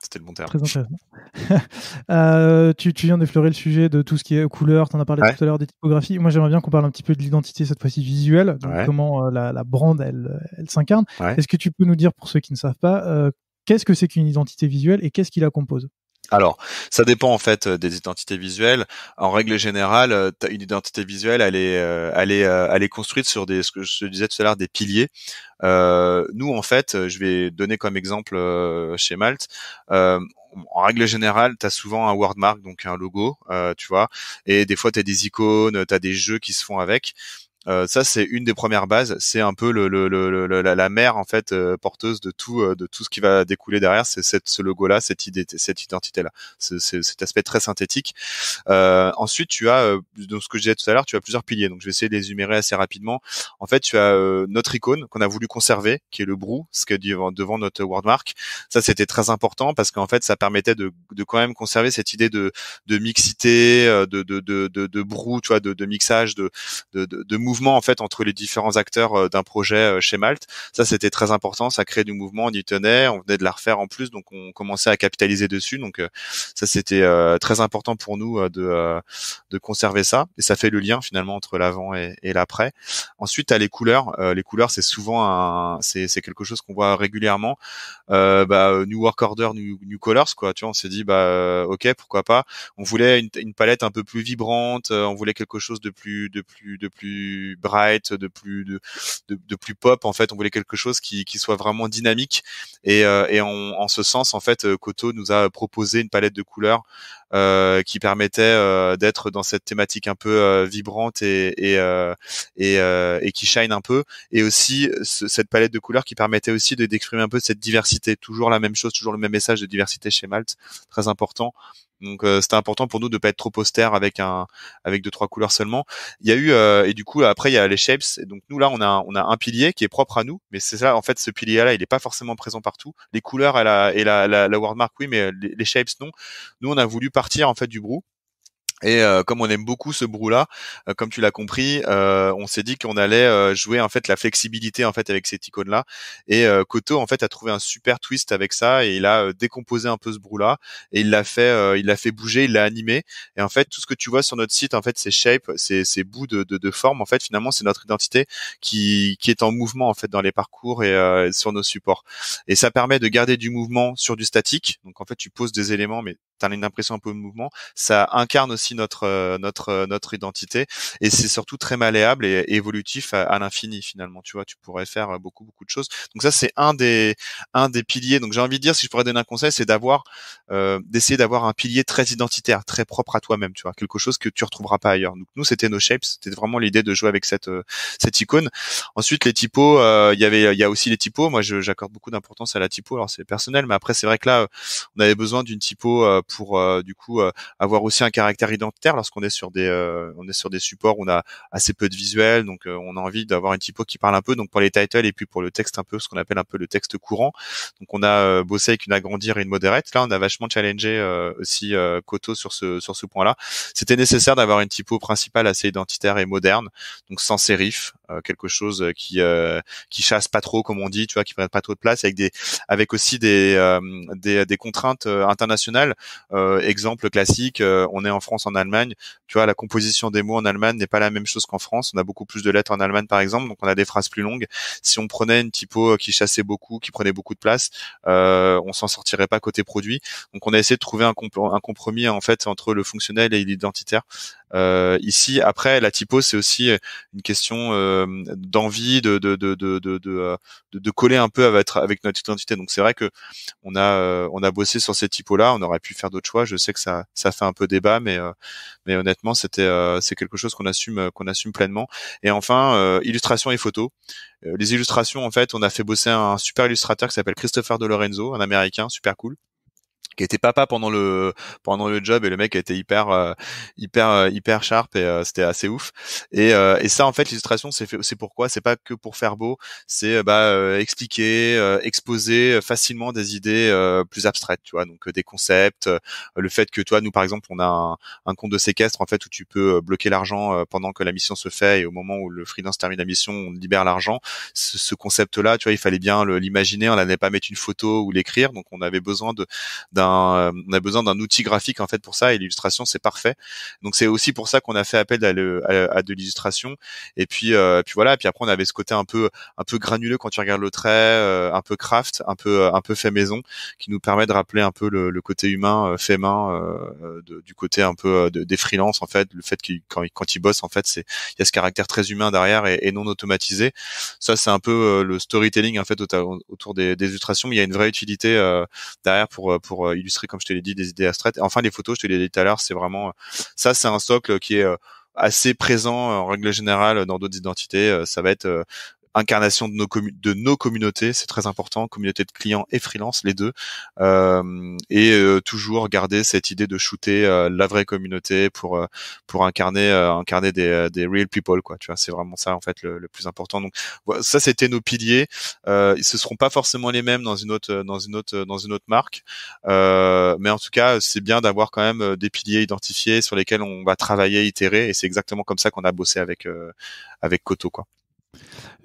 C'était le bon terme. Très intéressant. *laughs* Euh, tu, viens d'effleurer le sujet de tout ce qui est couleur, tu en as parlé tout à l'heure des typographies. Moi, j'aimerais bien qu'on parle un petit peu de l'identité, cette fois-ci visuelle, comment euh, la, brand, elle, s'incarne. Est-ce que tu peux nous dire, pour ceux qui ne savent pas, euh, qu'est-ce que c'est qu'une identité visuelle et qu'est-ce qui la compose alors, ça dépend en fait des identités visuelles. En règle générale, euh, une identité visuelle, euh, euh, elle est, construite sur des, ce que je disais tout à l'heure, des piliers. nous, en fait, je vais donner comme exemple chez Malte. en règle générale, tu as souvent un wordmark, donc un logo, tu vois, et des fois tu as des icônes, tu as des jeux qui se font avec. Euh, ça, c'est une des premières bases. C'est un peu le, le, le, la, mère en fait euh, porteuse de tout, euh, de tout ce qui va découler derrière. C'est cette, ce logo-là, cette idée, cette identité-là, c'est, cet aspect très synthétique. ensuite, tu as, dans ce que je disais tout à l'heure, tu as plusieurs piliers. Donc, je vais essayer de les énumérer assez rapidement. En fait, tu as notre icône qu'on a voulu conserver, qui est le brou, ce qui est devant notre wordmark. Ça, c'était très important parce qu'en fait, ça permettait de, de quand même conserver cette idée de, de mixité, de, de, de, de, de brou, tu vois, de, de mixage, de, de, de, de mouvement en fait entre les différents acteurs euh, d'un projet euh, chez Malte. Ça, c'était très important. Ça crée du mouvement. On y tenait. On venait de la refaire en plus, donc on commençait à capitaliser dessus. Donc euh, ça, c'était très important pour nous de de conserver ça. Et ça fait le lien finalement entre l'avant et, l'après. Ensuite, à les couleurs. les couleurs, c'est souvent un, c'est quelque chose qu'on voit régulièrement. Euh, bah, new work order, new, colors quoi. Tu vois, on s'est dit bah ok, pourquoi pas. On voulait une, une palette un peu plus vibrante. on voulait quelque chose de plus de plus de plus bright, de plus de, de, plus pop. En fait, on voulait quelque chose qui, soit vraiment dynamique. Et, euh, en ce sens, en fait, Koto nous a proposé une palette de couleurs euh, qui permettait euh, d'être dans cette thématique un peu vibrante et et, qui shine un peu et aussi cette palette de couleurs qui permettait aussi de d'exprimer un peu cette diversité toujours la même chose toujours le même message de diversité chez Malte très important donc euh, c'était important pour nous de pas être trop austère avec un avec deux trois couleurs seulement. Il y a eu euh, et du coup après il y a les shapes. Et donc nous là on a on a un pilier qui est propre à nous, mais c'est ça en fait ce pilier là il est pas forcément présent partout. Les couleurs elle a, et la, la, wordmark oui, mais les, shapes non. Nous on a voulu partir en fait du brou et euh, comme on aime beaucoup ce brou-là, euh, comme tu l'as compris, euh, on s'est dit qu'on allait jouer en fait la flexibilité en fait avec cette icône-là. Et Koto en fait a trouvé un super twist avec ça et il a décomposé un peu ce brou-là et il l'a fait, il l'a fait bouger, il l'a animé. Et en fait, tout ce que tu vois sur notre site, en fait, c'est shape, c'est bouts de, de, de forme, en fait, finalement, c'est notre identité qui, qui est en mouvement en fait dans les parcours et sur nos supports. Et ça permet de garder du mouvement sur du statique. Donc en fait, tu poses des éléments, mais t'as une impression un peu de mouvement. Ça incarne aussi notre euh, notre euh, notre identité et c'est surtout très malléable et, évolutif à, l'infini finalement. Tu vois, tu pourrais faire euh, beaucoup beaucoup de choses. Donc ça c'est un des un des piliers. Donc j'ai envie de dire si je pourrais donner un conseil, c'est d'avoir euh, d'essayer d'avoir un pilier très identitaire, très propre à toi-même. Tu vois, quelque chose que tu retrouveras pas ailleurs. Donc nous c'était nos shapes, c'était vraiment l'idée de jouer avec cette cette icône. Ensuite les typos, il y avait il y a aussi les typos. Moi j'accorde beaucoup d'importance à la typo. Alors c'est personnel, mais après c'est vrai que là on avait besoin d'une typo pour euh, du coup euh, avoir aussi un caractère identitaire lorsqu'on est sur des euh, on est sur des supports où on a assez peu de visuels, donc on a envie d'avoir une typo qui parle un peu. Donc pour les titles et puis pour le texte un peu, ce qu'on appelle un peu le texte courant. Donc on a bossé avec une agrandir et une modérette. Là, on a vachement challengé aussi Koto sur ce sur ce point-là. C'était nécessaire d'avoir une typo principale assez identitaire et moderne, donc sans sérif, euh, quelque chose euh, qui euh, qui chasse pas trop, comme on dit, tu vois, qui prend pas trop de place, avec des avec aussi des des, des, contraintes internationales. exemple classique, on est en France, en Allemagne, tu vois, la composition des mots en Allemagne n'est pas la même chose qu'en France. On a beaucoup plus de lettres en Allemagne, par exemple, donc on a des phrases plus longues. Si on prenait une typo qui chassait beaucoup, qui prenait beaucoup de place, euh, on s'en sortirait pas côté produit. Donc on a essayé de trouver un, un compromis en fait entre le fonctionnel et l'identitaire. Euh, ici, après, la typo, c'est aussi une question euh, euh, d'envie de de, de, de de, euh, coller un peu avec, avec notre identité. Donc c'est vrai que on a euh, on a bossé sur ces typos-là. On aurait pu faire d'autres choix. Je sais que ça ça fait un peu débat, mais mais honnêtement c'était c'est quelque chose qu'on assume qu'on assume pleinement. Et enfin illustration et photos les illustrations, en fait, on a fait bosser un super illustrateur qui s'appelle Christopher De Lorenzo, un Américain, super cool, qui était papa pendant le pendant le job et le mec était hyper euh, hyper euh, hyper sharp et euh, c'était assez ouf et, et ça en fait l'illustration c'est c'est pourquoi c'est pas que pour faire beau c'est bah expliquer exposer facilement des idées plus abstraites tu vois donc des concepts le fait que toi nous par exemple on a un, compte de séquestre en fait où tu peux bloquer l'argent pendant que la mission se fait et au moment où le freelance termine la mission on libère l'argent ce, concept là tu vois il fallait bien l'imaginer on n'allait pas mettre une photo ou l'écrire donc on avait besoin de d'un on a besoin d'un outil graphique en fait pour ça. Et l'illustration, c'est parfait. Donc c'est aussi pour ça qu'on a fait appel à, de l'illustration. Et puis, euh, puis voilà. Et puis après, on avait ce côté un peu, un peu granuleux quand tu regardes le trait, euh, un peu craft, un peu, euh, un peu fait maison, qui nous permet de rappeler un peu le, côté humain, fait main, du côté un peu des freelances en fait. Le fait que quand, quand ils bossent en fait, c'est il y a ce caractère très humain derrière et, non automatisé. Ça, c'est un peu le storytelling en fait autour des, illustrations. il y a une vraie utilité derrière pour pour illustrer, comme je te l'ai dit, des idées abstraites. enfin, les photos, je te l'ai dit tout à l'heure, c'est vraiment euh, ça, c'est un socle qui est euh, assez présent euh, en règle générale dans d'autres identités. Ça va être incarnation de nos, de nos communautés, c'est très important, communauté de clients et freelance, les deux, euh, et euh, toujours garder cette idée de shooter euh, la vraie communauté pour pour incarner incarner des, des real people quoi. Tu vois, c'est vraiment ça en fait le, plus important. Donc ça c'était nos piliers. ils se seront pas forcément les mêmes dans une autre dans une autre dans une autre marque, mais en tout cas c'est bien d'avoir quand même des piliers identifiés sur lesquels on va travailler, itérer, et c'est exactement comme ça qu'on a bossé avec avec Koto quoi.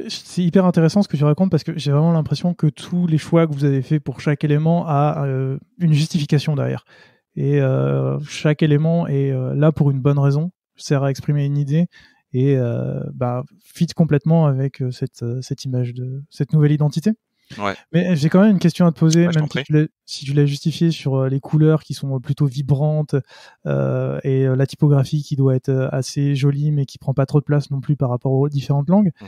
C'est hyper intéressant ce que tu racontes parce que j'ai vraiment l'impression que tous les choix que vous avez fait pour chaque élément a euh, une justification derrière. Et euh, chaque élément est euh, là pour une bonne raison, sert à exprimer une idée et bah, fit complètement avec cette, cette image de cette nouvelle identité. Mais j'ai quand même une question à te poser, même si tu, l'as justifié sur euh, les couleurs qui sont euh, plutôt vibrantes euh, et la typographie qui doit être assez jolie mais qui prend pas trop de place non plus par rapport aux différentes langues. Mmh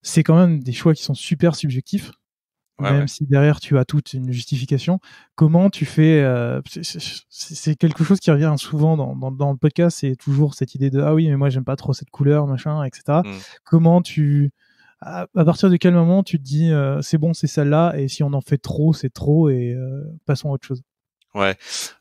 c'est quand même des choix qui sont super subjectifs. même si derrière tu as toute une justification. Comment tu fais C'est quelque chose qui revient souvent dans, le podcast, c'est toujours cette idée de ah oui, mais moi j'aime pas trop cette couleur, machin, etc. Mmh. Comment tu à, partir de quel moment tu te dis euh, c'est bon, c'est celle-là, et si on en fait trop, c'est trop, et euh, passons à autre chose Ouais.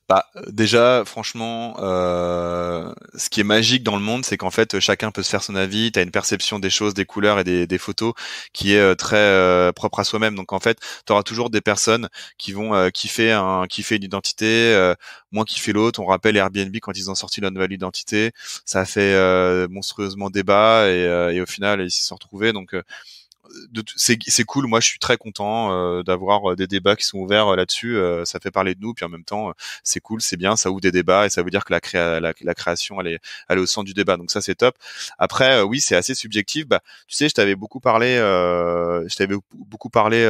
Bah déjà, franchement, euh, ce qui est magique dans le monde, c'est qu'en fait, chacun peut se faire son avis. T'as une perception des choses, des couleurs et des, photos qui est euh, très euh, propre à soi-même. Donc en fait, t'auras toujours des personnes qui vont kiffer un, kiffer une identité, moins kiffer l'autre. On rappelle Airbnb quand ils ont sorti la nouvelle identité, ça a fait monstrueusement débat et, et, au final, ils s'y sont retrouvés. Donc c'est cool. Moi, je suis très content euh, d'avoir euh, des débats qui sont ouverts euh, là-dessus. ça fait parler de nous, puis en même temps, c'est cool, c'est bien, ça ouvre des débats et ça veut dire que la, création, elle est, elle au centre du débat. Donc ça, c'est top. Après, oui, c'est assez subjectif. Bah, tu sais, je t'avais beaucoup parlé, je t'avais beaucoup parlé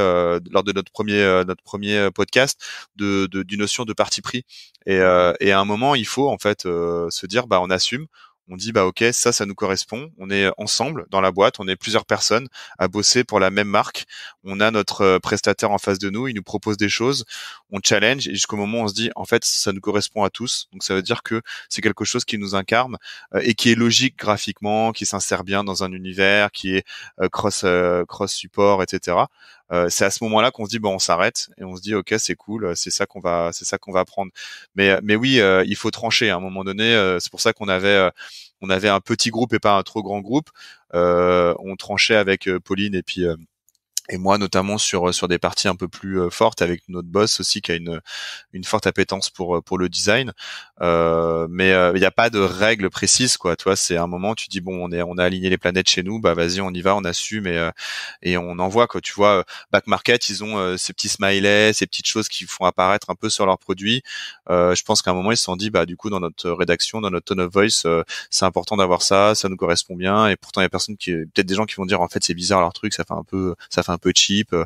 lors de notre premier, notre premier podcast de, de, du notion de parti pris. Et, et à un moment, il faut en fait se dire, bah, on assume on dit bah ok ça ça nous correspond on est ensemble dans la boîte on est plusieurs personnes à bosser pour la même marque on a notre euh, prestataire en face de nous il nous propose des choses on challenge et jusqu'au moment on se dit en fait ça nous correspond à tous donc ça veut dire que c'est quelque chose qui nous incarne euh, et qui est logique graphiquement qui s'insère bien dans un univers qui est euh, cross cross support etc euh, c'est à ce moment-là qu'on se dit bon, on s'arrête et on se dit ok, c'est cool, euh, c'est ça qu'on va, c'est ça qu'on va prendre Mais euh, mais oui, il faut trancher à un moment donné. c'est pour ça qu'on avait on avait un petit groupe et pas un trop grand groupe. on tranchait avec Pauline et puis et moi notamment sur euh, sur des parties un peu plus euh, fortes avec notre boss aussi qui a une une forte appétence pour euh, pour le design euh, mais il n'y a pas de règles précises quoi toi c'est un moment tu dis bon on est on a aligné les planètes chez nous bah vas-y on y va on assume et et on envoie quoi tu vois back market ils ont ces petits smileys ces petites choses qui font apparaître un peu sur leurs produits je pense qu'à un moment ils se sont dit bah du coup dans notre rédaction dans notre tone of voice c'est important d'avoir ça ça nous correspond bien et pourtant il y a personne qui peut-être des gens qui vont dire en fait c'est bizarre leur truc ça fait un peu ça fait un peu cheap euh,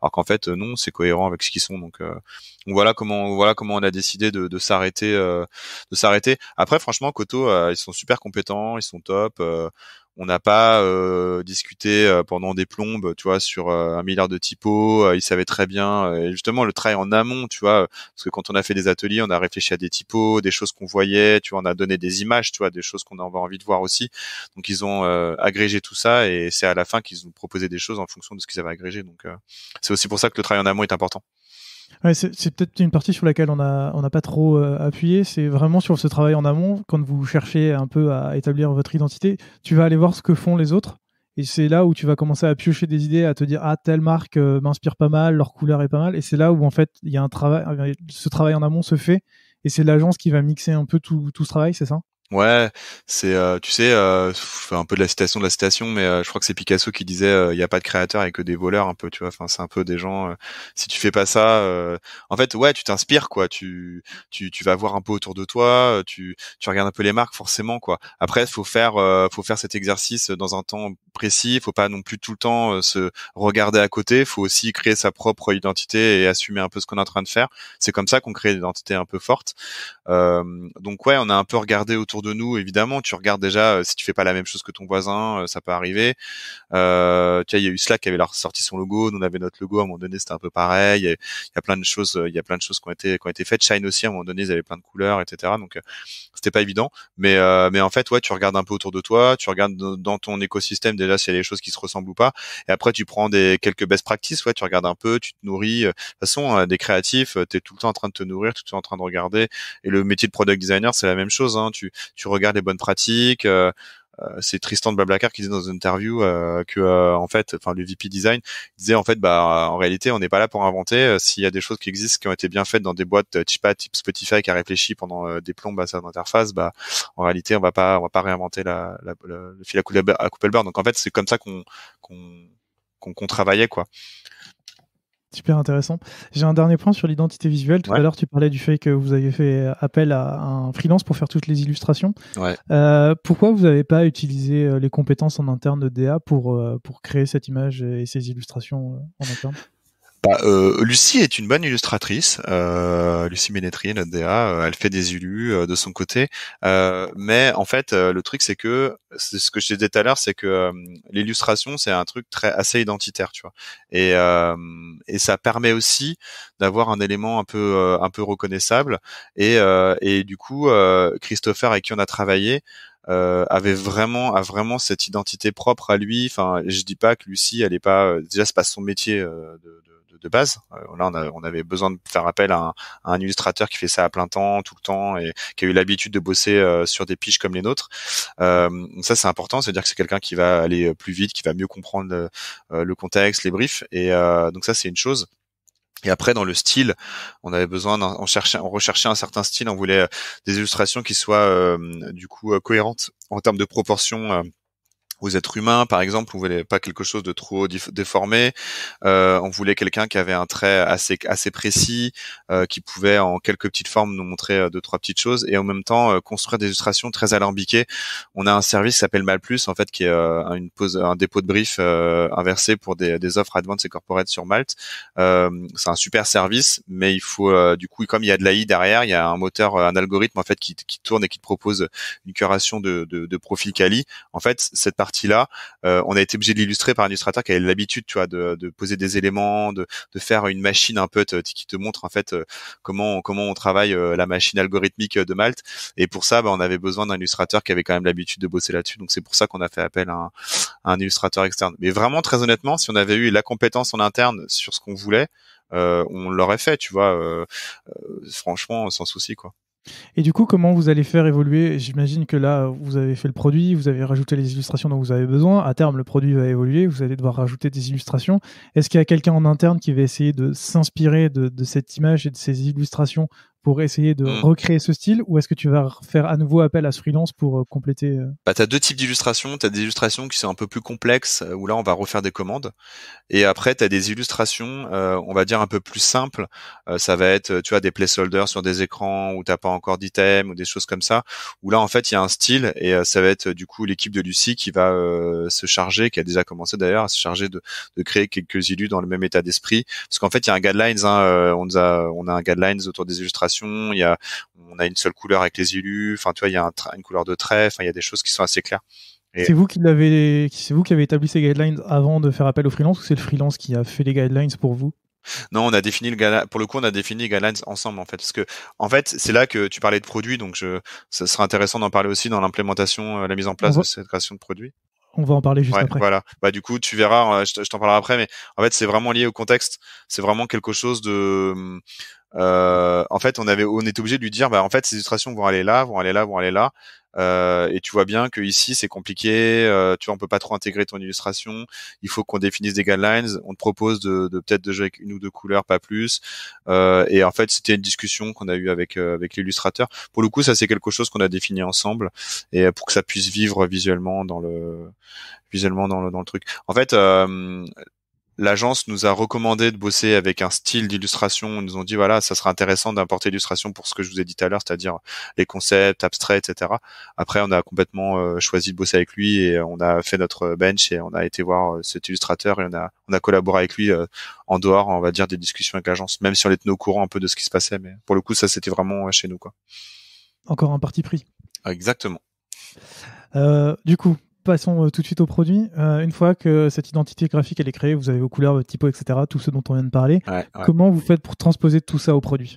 alors qu'en fait euh, non c'est cohérent avec ce qu'ils sont euh, donc, voilà comment voilà comment on a décidé de, s'arrêter de s'arrêter après franchement Koto ils sont super compétents ils sont top on n'a pas euh, discuté euh, pendant des plombes, tu vois, sur euh, un milliard de typos. ils savaient très bien. et justement, le travail en amont, tu vois, parce que quand on a fait des ateliers, on a réfléchi à des typos, des choses qu'on voyait, tu vois, on a donné des images, tu vois, des choses qu'on avait envie de voir aussi. Donc ils ont agrégé tout ça et c'est à la fin qu'ils ont proposé des choses en fonction de ce qu'ils avaient agrégé. Donc c'est aussi pour ça que le travail en amont est important c'est peut-être une partie sur laquelle on n'a on pas trop euh, appuyé. C'est vraiment sur ce travail en amont. Quand vous cherchez un peu à établir votre identité, tu vas aller voir ce que font les autres. Et c'est là où tu vas commencer à piocher des idées, à te dire ah telle marque euh, m'inspire pas mal, leur couleur est pas mal. Et c'est là où en fait il y a un travail, euh, ce travail en amont se fait. Et c'est l'agence qui va mixer un peu tout, tout ce travail, c'est ça Ouais, c'est euh, tu sais euh, un peu de la citation de la citation, mais euh, je crois que c'est Picasso qui disait euh, il n'y a pas de créateur et que des voleurs un peu, tu vois. Enfin, c'est un peu des gens. si tu fais pas ça, en fait, ouais, tu t'inspires quoi. Tu, tu tu vas voir un peu autour de toi, tu tu regardes un peu les marques forcément quoi. Après, faut faire faut faire cet exercice dans un temps précis. Faut pas non plus tout le temps se regarder à côté. Faut aussi créer sa propre identité et assumer un peu ce qu'on est en train de faire. C'est comme ça qu'on crée une identité un peu forte. donc ouais, on a un peu regardé autour de nous, évidemment, tu regardes déjà euh, si tu fais pas la même chose que ton voisin, euh, ça peut arriver. Euh, tu vois, il y a eu Slack qui avait sorti son logo, nous on avait notre logo à un moment donné, c'était un peu pareil. Il y, a plein de choses, euh, il y a plein de choses qui ont été qui ont été faites. Shine aussi à un moment donné, ils avaient plein de couleurs, etc. Donc c'était pas évident, mais mais en fait, ouais, tu regardes un peu autour de toi, tu regardes dans ton écosystème déjà s'il y a des choses qui se ressemblent ou pas, et après tu prends des quelques best practices, ouais, tu regardes un peu, tu te nourris. De toute façon, des créatifs, tu es tout le temps en train de te nourrir, tout le temps en train de regarder. Et le métier de product designer, c'est la même chose. Hein. Tu, tu regardes les bonnes pratiques. Euh, euh, c'est Tristan de Blablacar qui disait dans une interview euh, que en fait, enfin le VP design disait en fait, bah en réalité, on n'est pas là pour inventer. S'il y a des choses qui existent, qui ont été bien faites dans des boîtes type, type Spotify qui a réfléchi pendant des plombes à sa interface, bah en réalité, on va pas, on va pas réinventer la, la, le fil à couper le beurre. Donc en fait, c'est comme ça qu'on qu'on qu'on travaillait quoi. Super intéressant. J'ai un dernier point sur l'identité visuelle. Tout à l'heure, tu parlais du fait que vous avez fait appel à un freelance pour faire toutes les illustrations. Euh, pourquoi vous n'avez pas utilisé euh, les compétences en interne de DA pour, euh, pour créer cette image et ces illustrations en interne bah, euh, Lucie est une bonne illustratrice. Euh, Lucie Ménétrier, notre DA, euh, elle fait des élus de son côté. mais en fait, le truc, c'est que c'est ce que je disais tout à l'heure, c'est que l'illustration, c'est un truc très assez identitaire, tu vois. Et, ça permet aussi d'avoir un élément un peu un peu reconnaissable. Et, du coup, Christopher, avec qui on a travaillé, avait vraiment a vraiment cette identité propre à lui. Enfin, je dis pas que Lucie, elle est pas déjà c'est pas son métier de de base. Euh, là, on, avait besoin de faire appel à un, illustrateur qui fait ça à plein temps, tout le temps, et qui a eu l'habitude de bosser euh, sur des piges comme les nôtres. Euh, ça, c'est important, c'est-à-dire que c'est quelqu'un qui va aller plus vite, qui va mieux comprendre le, contexte, les briefs. Et donc ça, c'est une chose. Et après, dans le style, on avait besoin, on cherchait, on recherchait un certain style. On voulait des illustrations qui soient du coup cohérentes en termes de proportions aux êtres humains, par exemple, on voulait pas quelque chose de trop déformé. Euh, on voulait quelqu'un qui avait un trait assez assez précis, euh, qui pouvait en quelques petites formes nous montrer euh, deux trois petites choses et en même temps euh, construire des illustrations très alambiquées. On a un service qui s'appelle Malplus en fait, qui est euh, une pose, un dépôt de brief inversé pour des, des offres advanced et Corporate sur Malte. c'est un super service, mais il faut du coup comme il y a de l'AI derrière, il y a un moteur, un algorithme en fait qui, qui tourne et qui propose une curation de, de, de profil cali. En fait, cette partie là euh, on a été obligé de l'illustrer par un illustrateur qui avait l'habitude, tu vois, de, poser des éléments, de, faire une machine un peu qui te montre en fait euh, comment comment on travaille euh, la machine algorithmique de Malte. Et pour ça, bah, on avait besoin d'un illustrateur qui avait quand même l'habitude de bosser là-dessus. Donc c'est pour ça qu'on a fait appel à un, illustrateur externe. Mais vraiment, très honnêtement, si on avait eu la compétence en interne sur ce qu'on voulait, on l'aurait fait, tu vois, franchement, sans souci, quoi. Et du coup, comment vous allez faire évoluer J'imagine que là, vous avez fait le produit, vous avez rajouté les illustrations dont vous avez besoin. À terme, le produit va évoluer, vous allez devoir rajouter des illustrations. Est-ce qu'il y a quelqu'un en interne qui va essayer de s'inspirer de, cette image et de ces illustrations pour essayer de hmm. recréer ce style ou est-ce que tu vas faire à nouveau appel à ce freelance pour euh, compléter euh bah, Tu as deux types d'illustrations. Tu as des illustrations qui sont un peu plus complexes euh, où là on va refaire des commandes. Et après tu as des illustrations, on va dire un peu plus simples. ça va être tu as des placeholders sur des écrans où t'as pas encore d'item ou des choses comme ça. Où là en fait il y a un style et ça va être du coup l'équipe de Lucie qui va se charger, qui a déjà commencé d'ailleurs à se charger de, créer quelques illus dans le même état d'esprit. Parce qu'en fait il y a un guidelines, hein, on, a, on a un guidelines autour des illustrations il y a, on a une seule couleur avec les élus, enfin tu vois, il y a une couleur de trait, enfin il y a des choses qui sont assez claires. C'est vous qui l'avez, c'est vous qui avez établi ces guidelines avant de faire appel au freelance ou c'est le freelance qui a fait les guidelines pour vous non, on a défini le pour le coup, on a défini les guidelines ensemble en fait, parce que en fait, c'est là que tu parlais de produits, donc je, ça sera intéressant d'en parler aussi dans l'implémentation, euh, la mise en place de cette création de produits. On va en parler juste après. Voilà. Bah du coup, tu verras, euh, je t'en parlerai après, mais en fait, c'est vraiment lié au contexte. C'est vraiment quelque chose de, euh, en fait, on avait, on était obligé de lui dire, bah, en fait, ces illustrations vont aller là, vont aller là, vont aller là. Euh, et tu vois bien que ici, c'est compliqué. Euh, tu vois, on peut pas trop intégrer ton illustration. Il faut qu'on définisse des guidelines. On te propose de, de peut-être de jouer avec une ou deux couleurs, pas plus. et en fait, c'était une discussion qu'on a eu avec avec l'illustrateur. Pour le coup, ça c'est quelque chose qu'on a défini ensemble et pour que ça puisse vivre visuellement dans le visuellement dans le dans le truc. En fait, l'agence nous a recommandé de bosser avec un style d'illustration. Ils nous ont dit voilà, ça sera intéressant d'importer l'illustration pour ce que je vous ai dit tout à l'heure, c'est-à-dire les concepts abstraits, etc. Après, on a complètement euh, choisi de bosser avec lui et on a fait notre bench et on a été voir euh, cet illustrateur et on a on a collaboré avec lui euh, en dehors, on va dire, des discussions avec l'agence, même si on les au courant un peu de ce qui se passait. Mais pour le coup, ça c'était vraiment chez nous quoi. Encore un parti pris. Exactement. du coup, passons euh, tout de suite au produit. Euh, une fois que cette identité graphique elle est créée, vous avez vos couleurs, vos typo, etc., tout ce dont on vient de parler, comment vous faites pour transposer tout ça au produit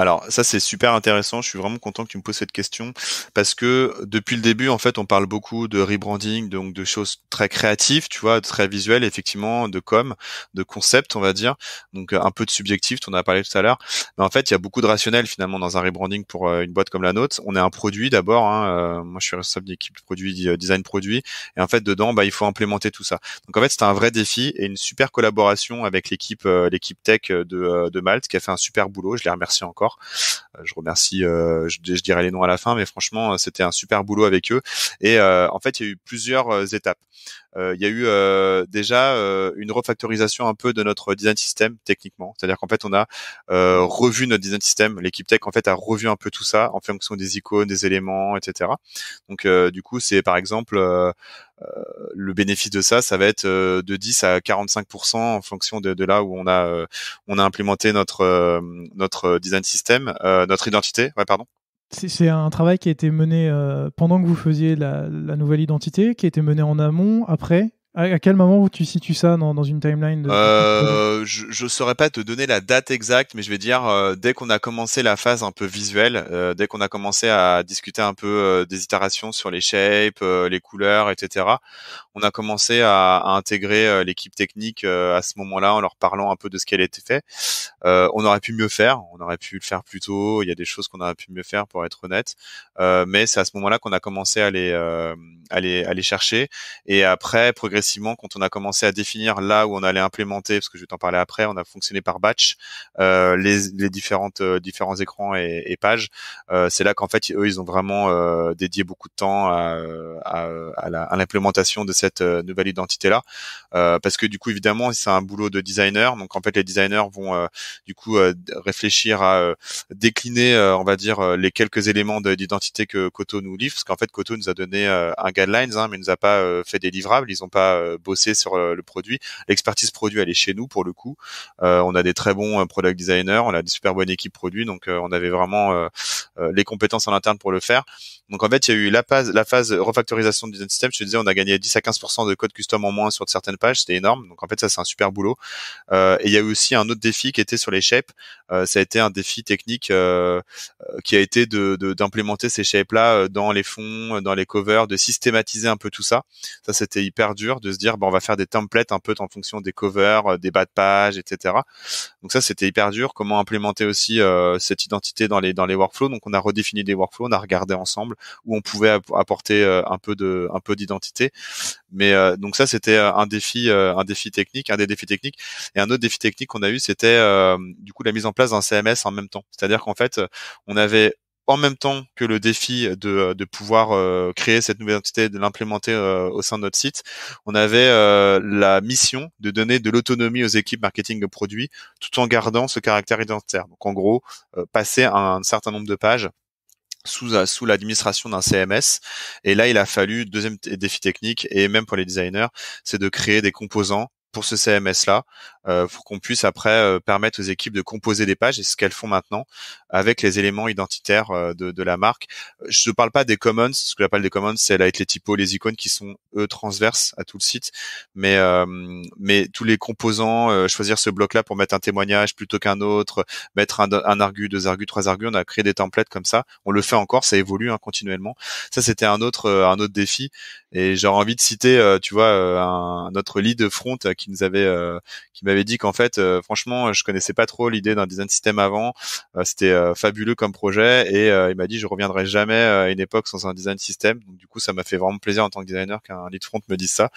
alors ça c'est super intéressant, je suis vraiment content que tu me poses cette question parce que depuis le début en fait on parle beaucoup de rebranding, donc de choses très créatives, tu vois, très visuelles effectivement, de com, de concept on va dire, donc euh, un peu de subjectif, on en as parlé tout à l'heure, mais en fait il y a beaucoup de rationnel finalement dans un rebranding pour euh, une boîte comme la nôtre. On est un produit d'abord, hein, euh, moi je suis responsable d'équipe produit, design produit, et en fait dedans bah, il faut implémenter tout ça. Donc en fait c'est un vrai défi et une super collaboration avec l'équipe l'équipe tech de, de Malte qui a fait un super boulot, je les remercie encore. Euh, je remercie, euh, je, dirai les noms à la fin, mais franchement, euh, c'était un super boulot avec eux. Et en fait, il y a eu plusieurs étapes. Euh, il y a eu euh, déjà euh, une refactorisation un peu de notre design system techniquement. C'est-à-dire qu'en fait, on a revu notre design system. L'équipe tech en fait a revu un peu tout ça en fonction des icônes, des éléments, etc. Donc du coup, c'est par exemple le bénéfice de ça, ça va être de 10 à 45% en fonction de, là où on a on a implémenté notre notre design system, notre identité, ouais, pardon, c'est un travail qui a été mené euh, pendant que vous faisiez la, la, nouvelle identité, qui a été mené en amont, après, à quel moment tu situes ça dans, une timeline euh, Je ne saurais pas te donner la date exacte, mais je vais dire euh, dès qu'on a commencé la phase un peu visuelle, euh, dès qu'on a commencé à discuter un peu des itérations sur les shapes, les couleurs, etc. On a commencé à, intégrer l'équipe technique à ce moment-là en leur parlant un peu de ce qu'elle était fait. on aurait pu mieux faire, on aurait pu le faire plus tôt. Il y a des choses qu'on aurait pu mieux faire pour être honnête, mais c'est à ce moment-là qu'on a commencé à les, à les chercher et après progressivement quand on a commencé à définir là où on allait implémenter, parce que je vais t'en parler après, on a fonctionné par batch, euh, les, différentes euh, différents écrans et, pages. Euh, c'est là qu'en fait, eux, ils ont vraiment dédié beaucoup de temps à, l'implémentation de cette nouvelle identité-là, parce que du coup, évidemment, c'est un boulot de designer. Donc en fait, les designers vont du coup réfléchir à décliner, on va dire, les quelques éléments d'identité que Koto nous livre, parce qu'en fait, Koto nous a donné un guidelines, hein, mais il nous a pas fait des livrables. Ils ont pas euh, bosser sur euh, le produit. L'expertise produit, elle est chez nous pour le coup. Euh, on a des très bons product designers, on a des super bonnes équipes produits, donc on avait vraiment les compétences en interne pour le faire. Donc en fait, il y a eu la phase, la phase refactorisation du système. Je te disais, on a gagné 10 à 15% de code custom en moins sur certaines pages, c'était énorme. Donc en fait, ça c'est un super boulot. et il y a eu aussi un autre défi qui était sur les shapes. ça a été un défi technique qui a été d'implémenter ces shapes là dans les fonds, dans les covers, de systématiser un peu tout ça. Ça c'était hyper dur de se dire, bon, bah, on va faire des templates un peu en fonction des covers, euh, des bas de page, etc. Donc ça, c'était hyper dur. Comment implémenter aussi euh, cette identité dans les dans les workflows Donc on a redéfini des workflows, on a regardé ensemble où on pouvait apporter euh, un peu de un peu d'identité. Mais donc ça, c'était un défi un défi technique, un des défis techniques. Et un autre défi technique qu'on a eu, c'était du coup la mise en place d'un CMS en même temps. C'est-à-dire qu'en fait, on avait en même temps que le défi de, pouvoir euh, créer cette nouvelle entité, de l'implémenter euh, au sein de notre site, on avait euh, la mission de donner de l'autonomie aux équipes marketing de produits tout en gardant ce caractère identitaire. Donc en gros, passer un, certain nombre de pages sous, sous l'administration d'un CMS. Et là, il a fallu, deuxième défi technique, et même pour les designers, c'est de créer des composants pour ce CMS-là, euh, pour qu'on puisse après euh, permettre aux équipes de composer des pages, et ce qu'elles font maintenant, avec les éléments identitaires euh, de, de la marque. Je ne parle pas des commons, ce que j'appelle des commons, c'est avec les typos, les icônes qui sont, eux, transverses à tout le site, mais, mais tous les composants, choisir ce bloc-là pour mettre un témoignage plutôt qu'un autre, mettre un, un, argu, deux argus, trois argus, on a créé des templates comme ça, on le fait encore, ça évolue hein, continuellement. Ça, c'était un autre, un autre défi, et j'aurais envie de citer, tu vois, un, notre lead front qui nous avait, euh, qui m'avait dit qu'en fait, euh, franchement, je connaissais pas trop l'idée d'un design system avant. Euh, c'était fabuleux comme projet et il m'a dit je reviendrai jamais à une époque sans un design system. du coup, ça m'a fait vraiment plaisir en tant que designer qu'un lead front me dise ça.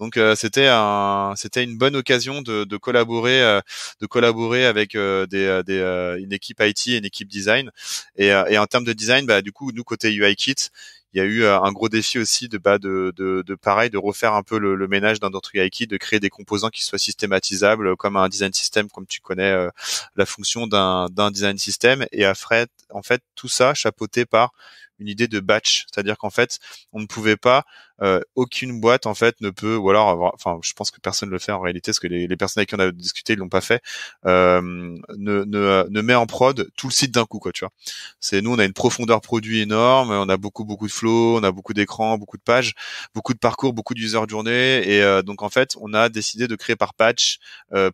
Donc c'était un, c'était une bonne occasion de, de collaborer, de collaborer avec des, des, une équipe IT et une équipe design. Et, et en termes de design, bah, du coup, nous côté UI Kit, il y a eu euh, un gros défi aussi bah, de de, pareil de refaire un peu le, ménage d'un notre IQ, de créer des composants qui soient systématisables euh, comme un design system, comme tu connais euh, la fonction d'un d'un design system et après en fait tout ça chapeauté par une idée de batch, c'est-à-dire qu'en fait, on ne pouvait pas, euh, aucune boîte en fait ne peut, ou alors, enfin, je pense que personne ne le fait en réalité, parce que les, personnes avec qui on a discuté, ils l'ont pas fait, euh, ne, met en prod tout le site d'un coup, quoi, tu vois. C'est nous, on a une profondeur produit énorme, on a beaucoup beaucoup de flow, on a beaucoup d'écrans, beaucoup de pages, beaucoup de parcours, beaucoup de journée, et euh, donc en fait, on a décidé de créer par patch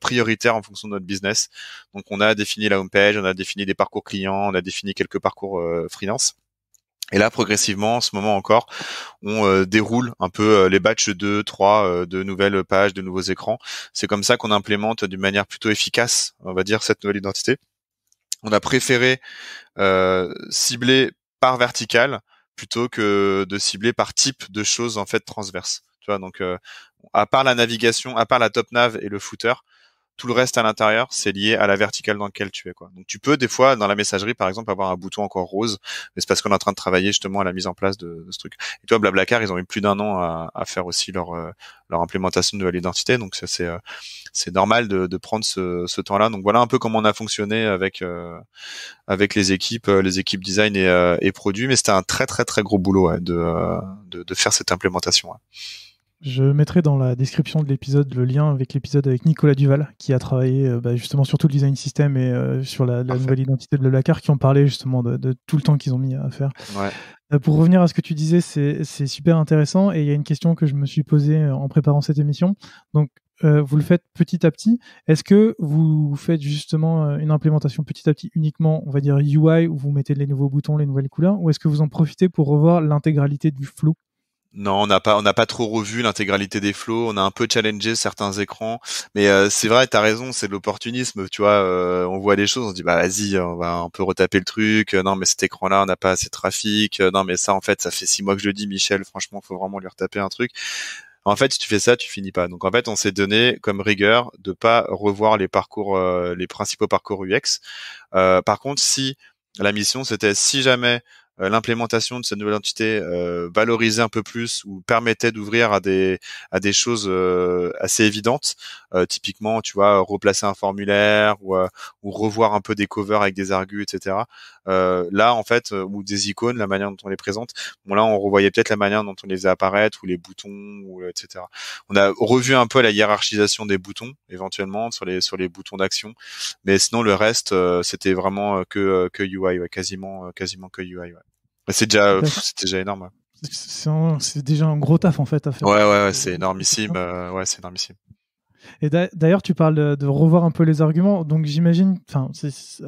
prioritaire en fonction de notre business. Donc on a défini la homepage, on a défini des parcours clients, on a défini quelques parcours freelance. Et là, progressivement, en ce moment encore, on euh, déroule un peu euh, les batchs 2, 3 euh, de nouvelles pages, de nouveaux écrans. C'est comme ça qu'on implémente d'une manière plutôt efficace, on va dire, cette nouvelle identité. On a préféré cibler par verticale plutôt que de cibler par type de choses en fait transverses. Tu vois, donc à part la navigation, à part la top nav et le footer, tout le reste à l'intérieur, c'est lié à la verticale dans laquelle tu es. Quoi. Donc tu peux des fois dans la messagerie, par exemple, avoir un bouton encore rose, mais c'est parce qu'on est en train de travailler justement à la mise en place de, ce truc. Et toi, Blablacar, ils ont eu plus d'un an à, faire aussi leur euh, leur implémentation de l'identité, donc euh, c'est normal de, prendre ce, temps-là. Donc voilà un peu comment on a fonctionné avec euh, avec les équipes, les équipes design et, produits, mais c'était un très très très gros boulot de, faire cette implémentation. Je mettrai dans la description de l'épisode le lien avec l'épisode avec Nicolas Duval, qui a travaillé euh, bah, justement sur tout le design system et euh, sur la, nouvelle identité de lacard qui ont parlé justement de, tout le temps qu'ils ont mis à faire. Euh, pour revenir à ce que tu disais, c'est super intéressant et il y a une question que je me suis posée en préparant cette émission. Donc, vous le faites petit à petit. Est-ce que vous faites justement une implémentation petit à petit uniquement, on va dire UI, où vous mettez les nouveaux boutons, les nouvelles couleurs, ou est-ce que vous en profitez pour revoir l'intégralité du flou non, on n'a pas, on n'a pas trop revu l'intégralité des flots. On a un peu challengé certains écrans, mais euh, c'est vrai, t'as raison, c'est de l'opportunisme. Tu vois, euh, on voit les choses, on dit bah vas-y, on va un peu retaper le truc. Euh, non, mais cet écran-là, on n'a pas assez de trafic. Non, mais ça, en fait, ça fait six mois que je le dis, Michel. Franchement, faut vraiment lui retaper un truc. En fait, si tu fais ça, tu finis pas. Donc en fait, on s'est donné comme rigueur de pas revoir les parcours, les principaux parcours UX. par contre, si la mission c'était si jamais euh, l'implémentation de cette nouvelle entité euh, valorisait un peu plus ou permettait d'ouvrir à des à des choses euh, assez évidentes. typiquement, tu vois, replacer un formulaire ou, ou revoir un peu des covers avec des argus, etc. là, en fait, ou des icônes, la manière dont on les présente. Bon, là, on revoyait peut-être la manière dont on les faisait apparaître ou les boutons, ou, etc. On a revu un peu la hiérarchisation des boutons éventuellement sur les sur les boutons d'action, mais sinon le reste, c'était vraiment que que UI, quasiment quasiment que UI. Ouais. C'est déjà, bah, c'est déjà énorme. C'est déjà un gros taf en fait à faire. Ouais, ouais, ouais c'est énormissime. Euh, ouais, c'est énormissime. Et d'ailleurs, tu parles de, revoir un peu les arguments. Donc, j'imagine, enfin,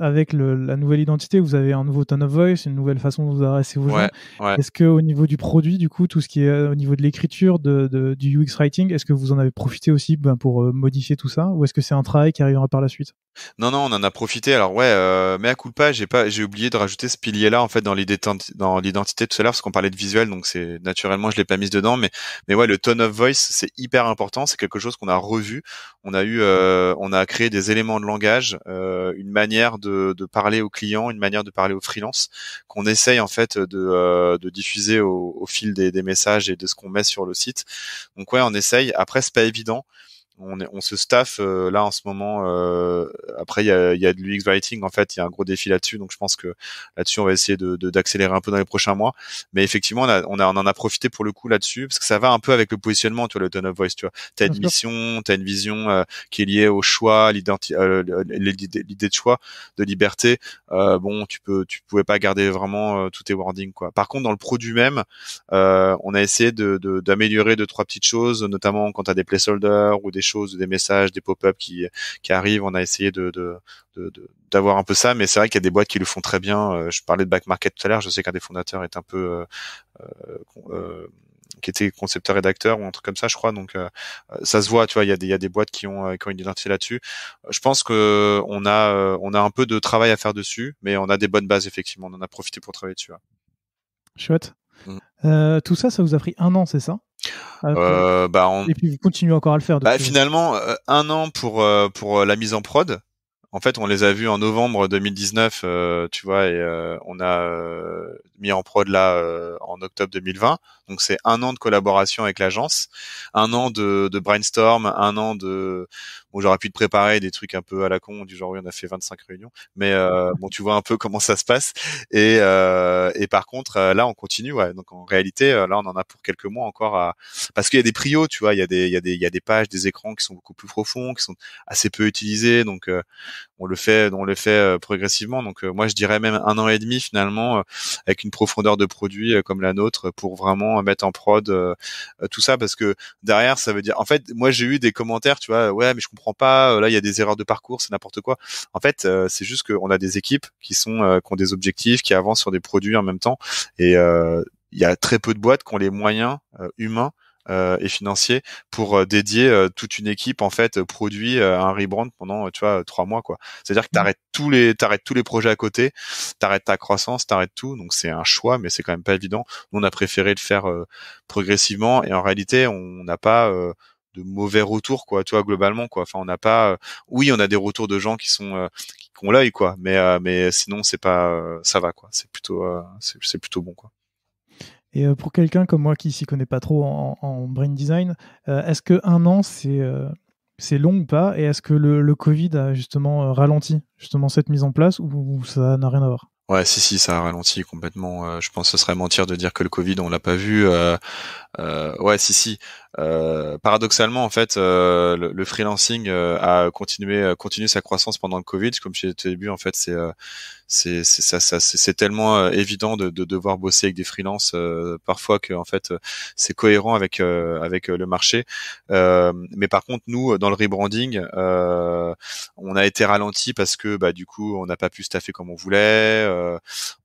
avec la nouvelle identité, vous avez un nouveau tone of voice, une nouvelle façon de vous adresser aux gens. Est-ce que au niveau du produit, du coup, tout ce qui est euh, au niveau de l'écriture, du UX writing, est-ce que vous en avez profité aussi ben, pour euh, modifier tout ça, ou est-ce que c'est un travail qui arrivera par la suite Non, non, on en a profité. Alors ouais, euh, mais à coup pas, j'ai pas, j'ai oublié de rajouter ce pilier-là en fait dans l'identité tout à l'heure, parce qu'on parlait de visuel, donc c'est naturellement je l'ai pas mis dedans, mais mais ouais, le tone of voice, c'est hyper important. C'est quelque chose qu'on a revu on a eu, euh, on a créé des éléments de langage, euh, une manière de, parler aux clients, une manière de parler aux freelances qu'on essaye en fait de, euh, diffuser au, fil des, des, messages et de ce qu'on met sur le site. Donc ouais, on essaye. Après, c'est pas évident on, se staff euh, là en ce moment. Euh, après, il y a, y a de l'UX writing en fait, il y a un gros défi là-dessus, donc je pense que là-dessus on va essayer de d'accélérer un peu dans les prochains mois. Mais effectivement, on, a, on, en a profité pour le coup là-dessus parce que ça va un peu avec le positionnement, tu le tone of voice, tu vois. T'as une mission, as une vision euh, qui est liée au choix, l'idée de choix, de liberté. bon, tu peux, tu pouvais pas garder vraiment tous tes wordings quoi. Par contre, dans le produit même, on a essayé d'améliorer de, deux trois petites choses, notamment quand as des placeholders ou des choses, des messages, des pop-up qui, qui arrivent. On a essayé de, d'avoir un peu ça, mais c'est vrai qu'il y a des boîtes qui le font très bien. Euh, je parlais de back market tout à l'heure. Je sais qu'un des fondateurs est un peu euh, euh, qui était concepteur rédacteur ou un truc comme ça je crois donc ça se voit tu vois il y a des il y a des boîtes qui ont une identité là-dessus je pense que on a on a un peu de travail à faire dessus mais on a des bonnes bases effectivement on en a profité pour travailler dessus chouette Mm. Euh, tout ça, ça vous a pris un an, c'est ça ah, euh, bah, Et puis vous continuez encore à le faire. Bah, euh, finalement, un an pour pour la mise en prod. En fait, on les a vus en novembre 2019, tu vois, et on a mis en prod là en octobre 2020. Donc c'est un an de collaboration avec l'agence, un an de, brainstorm, un an de... Bon, j'aurais pu te préparer des trucs un peu à la con, du genre oui, on a fait 25 réunions, mais euh, bon, tu vois un peu comment ça se passe. Et, euh, et par contre, euh, là, on continue. Ouais. Donc en réalité, euh, là, on en a pour quelques mois encore à... Parce qu'il y a des prios, tu vois, il y, a des, il, y a des, il y a des pages, des écrans qui sont beaucoup plus profonds, qui sont assez peu utilisés. Donc on le fait, on le fait euh, progressivement. Donc euh, moi, je dirais même un an et demi finalement, euh, avec une profondeur de produit comme la nôtre, pour vraiment mettre en prod tout ça, parce que derrière, ça veut dire. En fait, moi, j'ai eu des commentaires, tu vois, ouais, mais je comprends pas. Là, il y a des erreurs de parcours, c'est n'importe quoi. En fait, c'est juste qu'on a des équipes qui sont, qui ont des objectifs, qui avancent sur des produits en même temps, et il y a très peu de boîtes qui ont les moyens humains euh, et financier pour euh, dédier euh, toute une équipe en fait produit un rebrand pendant tu vois trois mois quoi. C'est-à-dire que mmh. t'arrêtes tous les t'arrêtes tous les projets à côté, t'arrêtes ta croissance, t'arrêtes tout. Donc c'est un choix, mais c'est quand même pas évident. on a préféré le faire progressivement et en réalité on n'a pas de mauvais retours quoi tu vois globalement quoi enfin on n'a pas oui on a des retours de gens qui sont qui, ont l'œil quoi mais mais sinon c'est pas ça va quoi c'est plutôt c'est plutôt bon quoi et euh, pour quelqu'un comme moi qui s'y connaît pas trop en, brain design, euh, est-ce que un an c'est euh, c'est long ou pas Et est-ce que le, Covid a justement ralenti justement cette mise en place ou, ça n'a rien à voir Ouais, si, si, ça a ralenti complètement. je pense que ce serait mentir de dire que le Covid, on l'a pas vu. Euh, ouais, si, si. Euh, paradoxalement, en fait, euh, le, freelancing euh, a continué, continue sa croissance pendant le Covid. Comme je dit au début, en fait, c'est c'est tellement évident de, devoir bosser avec des freelances parfois que en fait c'est cohérent avec avec le marché. mais par contre, nous, dans le rebranding, on a été ralenti parce que bah du coup, on n'a pas pu staffer comme on voulait.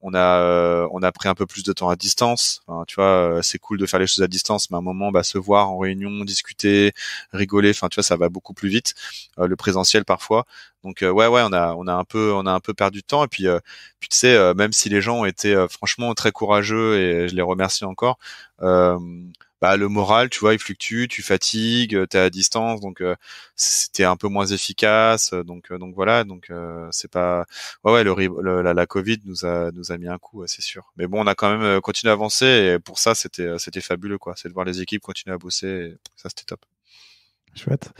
on a on a pris un peu plus de temps à distance. tu vois, c'est cool de faire les choses à distance, mais à un moment, bah se voir réunion, discuter, rigoler. Enfin, tu vois, ça va beaucoup plus vite. Euh, le présentiel parfois. Donc euh, ouais, ouais, on a, on a un peu, on a un peu perdu de temps. Et puis, euh, puis tu sais, même si les gens ont été franchement très courageux et je les remercie encore. Euh, bah, le moral, tu vois, il fluctue, tu fatigues, euh, t'es à distance, donc euh, c'était un peu moins efficace. Euh, donc, donc voilà, donc c'est pas. Ouais, ouais, le, la, Covid nous a nous a mis un coup, c'est sûr. Mais bon, on a quand même continué à avancer et pour ça, c'était c'était fabuleux, quoi. C'est de voir les équipes continuer à bosser, ça c'était top. Chouette.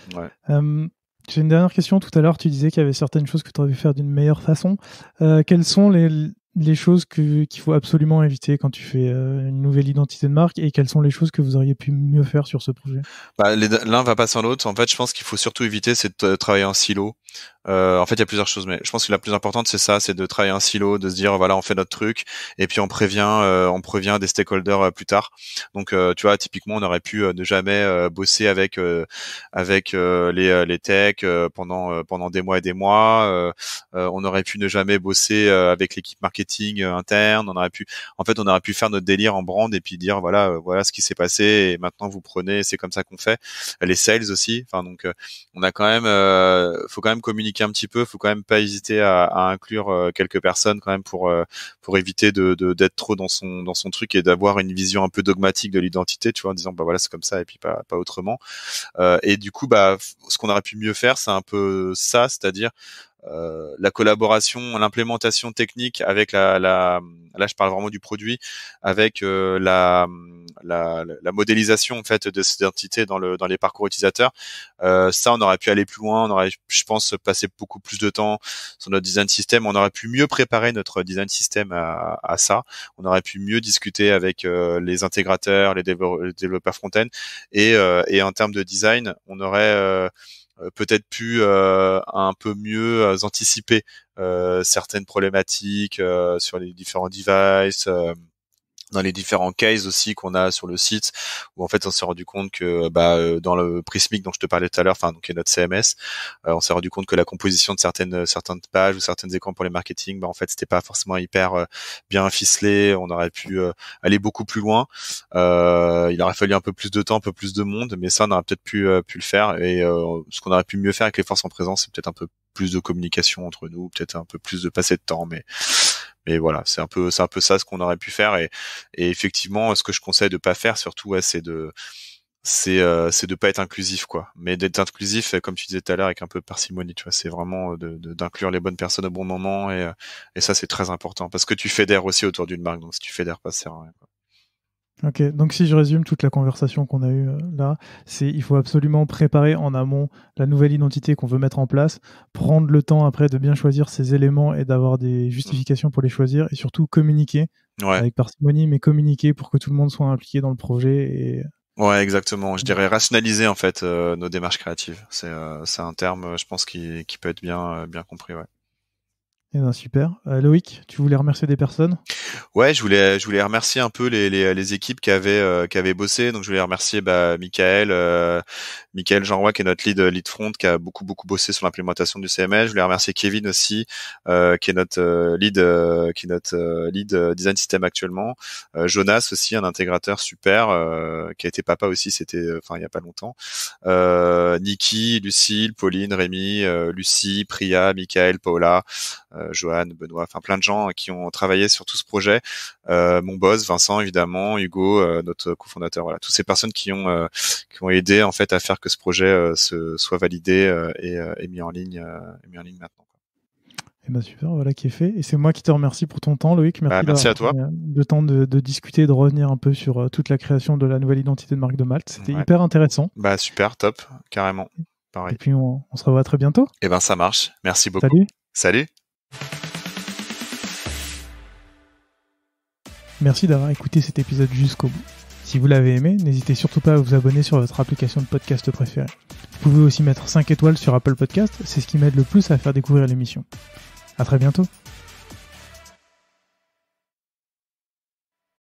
J'ai une dernière question. Tout à l'heure, tu disais qu'il y avait certaines choses que tu aurais pu faire d'une meilleure façon. quelles sont les, les choses qu'il faut absolument éviter quand tu fais euh, une nouvelle identité de marque et quelles sont les choses que vous auriez pu mieux faire sur ce projet bah, L'un va pas sans l'autre. En fait, je pense qu'il faut surtout éviter, c'est de euh, travailler en silo. Euh, en fait, il y a plusieurs choses, mais je pense que la plus importante, c'est ça, c'est de travailler un silo, de se dire voilà, on fait notre truc, et puis on prévient, euh, on prévient des stakeholders euh, plus tard. Donc, tu vois, typiquement, on aurait pu ne jamais bosser avec avec les les techs pendant pendant des mois et des mois. on aurait pu ne jamais bosser avec l'équipe marketing interne. On aurait pu, en fait, on aurait pu faire notre délire en brand et puis dire voilà, voilà ce qui s'est passé et maintenant vous prenez, c'est comme ça qu'on fait. Les sales aussi. Enfin, donc, on a quand même, faut quand même communiquer un petit peu, faut quand même pas hésiter à, inclure euh, quelques personnes quand même pour euh, pour éviter d'être trop dans son dans son truc et d'avoir une vision un peu dogmatique de l'identité, tu vois, en disant bah voilà c'est comme ça et puis pas autrement. Euh, et du coup bah ce qu'on aurait pu mieux faire, c'est un peu ça, c'est-à-dire euh, la collaboration, l'implémentation technique avec la, la, là je parle vraiment du produit, avec euh, la, la, modélisation en fait de cette identité dans le dans les parcours utilisateurs. Euh, ça, on aurait pu aller plus loin, on aurait, je pense, passé beaucoup plus de temps sur notre design system, on aurait pu mieux préparer notre design system à, à ça, on aurait pu mieux discuter avec les intégrateurs, les, développeurs front-end et, et en termes de design, on aurait euh, peut-être pu euh, un peu mieux euh, anticiper certaines problématiques sur les différents devices dans les différents cases aussi qu'on a sur le site où en fait on s'est rendu compte que bah, euh, dans le Prismic dont je te parlais tout à l'heure enfin donc qui est notre CMS euh, on s'est rendu compte que la composition de certaines euh, certaines pages ou certaines écrans pour les marketing bah en fait c'était pas forcément hyper bien ficelé on aurait pu aller beaucoup plus loin il aurait fallu un peu plus de temps un peu plus de monde mais ça on aurait peut-être pu pu le faire et ce qu'on aurait pu mieux faire avec les forces en présence c'est peut-être un peu plus de communication entre nous peut-être un peu plus de passer de temps mais mais voilà, c'est un peu, c'est un peu ça ce qu'on aurait pu faire. Et, effectivement, ce que je conseille de pas faire, surtout, c'est de c'est euh, c'est de pas être inclusif quoi mais d'être inclusif comme tu disais tout à l'heure avec un peu de parcimonie tu vois c'est vraiment euh, d'inclure les bonnes personnes au bon moment euh, et, ça c'est très important parce que tu fédères aussi autour d'une marque donc si tu fédères pas c'est rien Ok, donc si je résume toute la conversation qu'on a eue euh, là, c'est il faut absolument préparer en amont la nouvelle identité qu'on veut mettre en place, prendre le temps après de bien choisir ces éléments et d'avoir des justifications pour les choisir, et surtout communiquer avec parcimonie, mais communiquer pour que tout le monde soit impliqué dans le projet. Et... Ouais, exactement. Je dirais rationaliser en fait euh, nos démarches créatives. C'est euh, un terme, je pense, qui, peut être bien, bien compris. Ouais. Eh ben, super. Euh, Loïc, tu voulais remercier des personnes Ouais, je voulais, je voulais remercier un peu les, équipes euh, qui avaient, bossé. Donc, je voulais remercier bah, Michael, jean euh, Michael qui est notre lead, lead front, qui a beaucoup, beaucoup bossé sur l'implémentation du CMS. Je voulais remercier Kevin aussi, qui est notre lead, qui lead design system actuellement. Jonas aussi, un intégrateur super, qui a été papa aussi, c'était, enfin, il y a pas longtemps. Niki, Lucille, Pauline, Rémi, Lucie, Priya, Michael, Paola. Euh, Johan, Benoît, enfin plein de gens qui ont travaillé sur tout ce projet. Euh, mon boss, Vincent évidemment, Hugo, euh, notre cofondateur, voilà, toutes ces personnes qui ont qui ont aidé en fait à faire que ce projet se, soit validé et, mis en ligne, mis en ligne maintenant. Et eh ben, super, voilà qui est fait. Et c'est moi qui te remercie pour ton temps, Loïc. Merci, bah, à toi. De temps de, de, discuter, de revenir un peu sur toute la création de la nouvelle identité de marque de Malte. C'était hyper intéressant. Bah super, top, carrément. Pareil. Et puis on, se revoit très bientôt. Et eh ben ça marche. Merci beaucoup. Salut. Salut. Merci d'avoir écouté cet épisode jusqu'au bout. Si vous l'avez aimé, n'hésitez surtout pas à vous abonner sur votre application de podcast préférée. Vous pouvez aussi mettre 5 étoiles sur Apple Podcast, c'est ce qui m'aide le plus à faire découvrir l'émission. À très bientôt.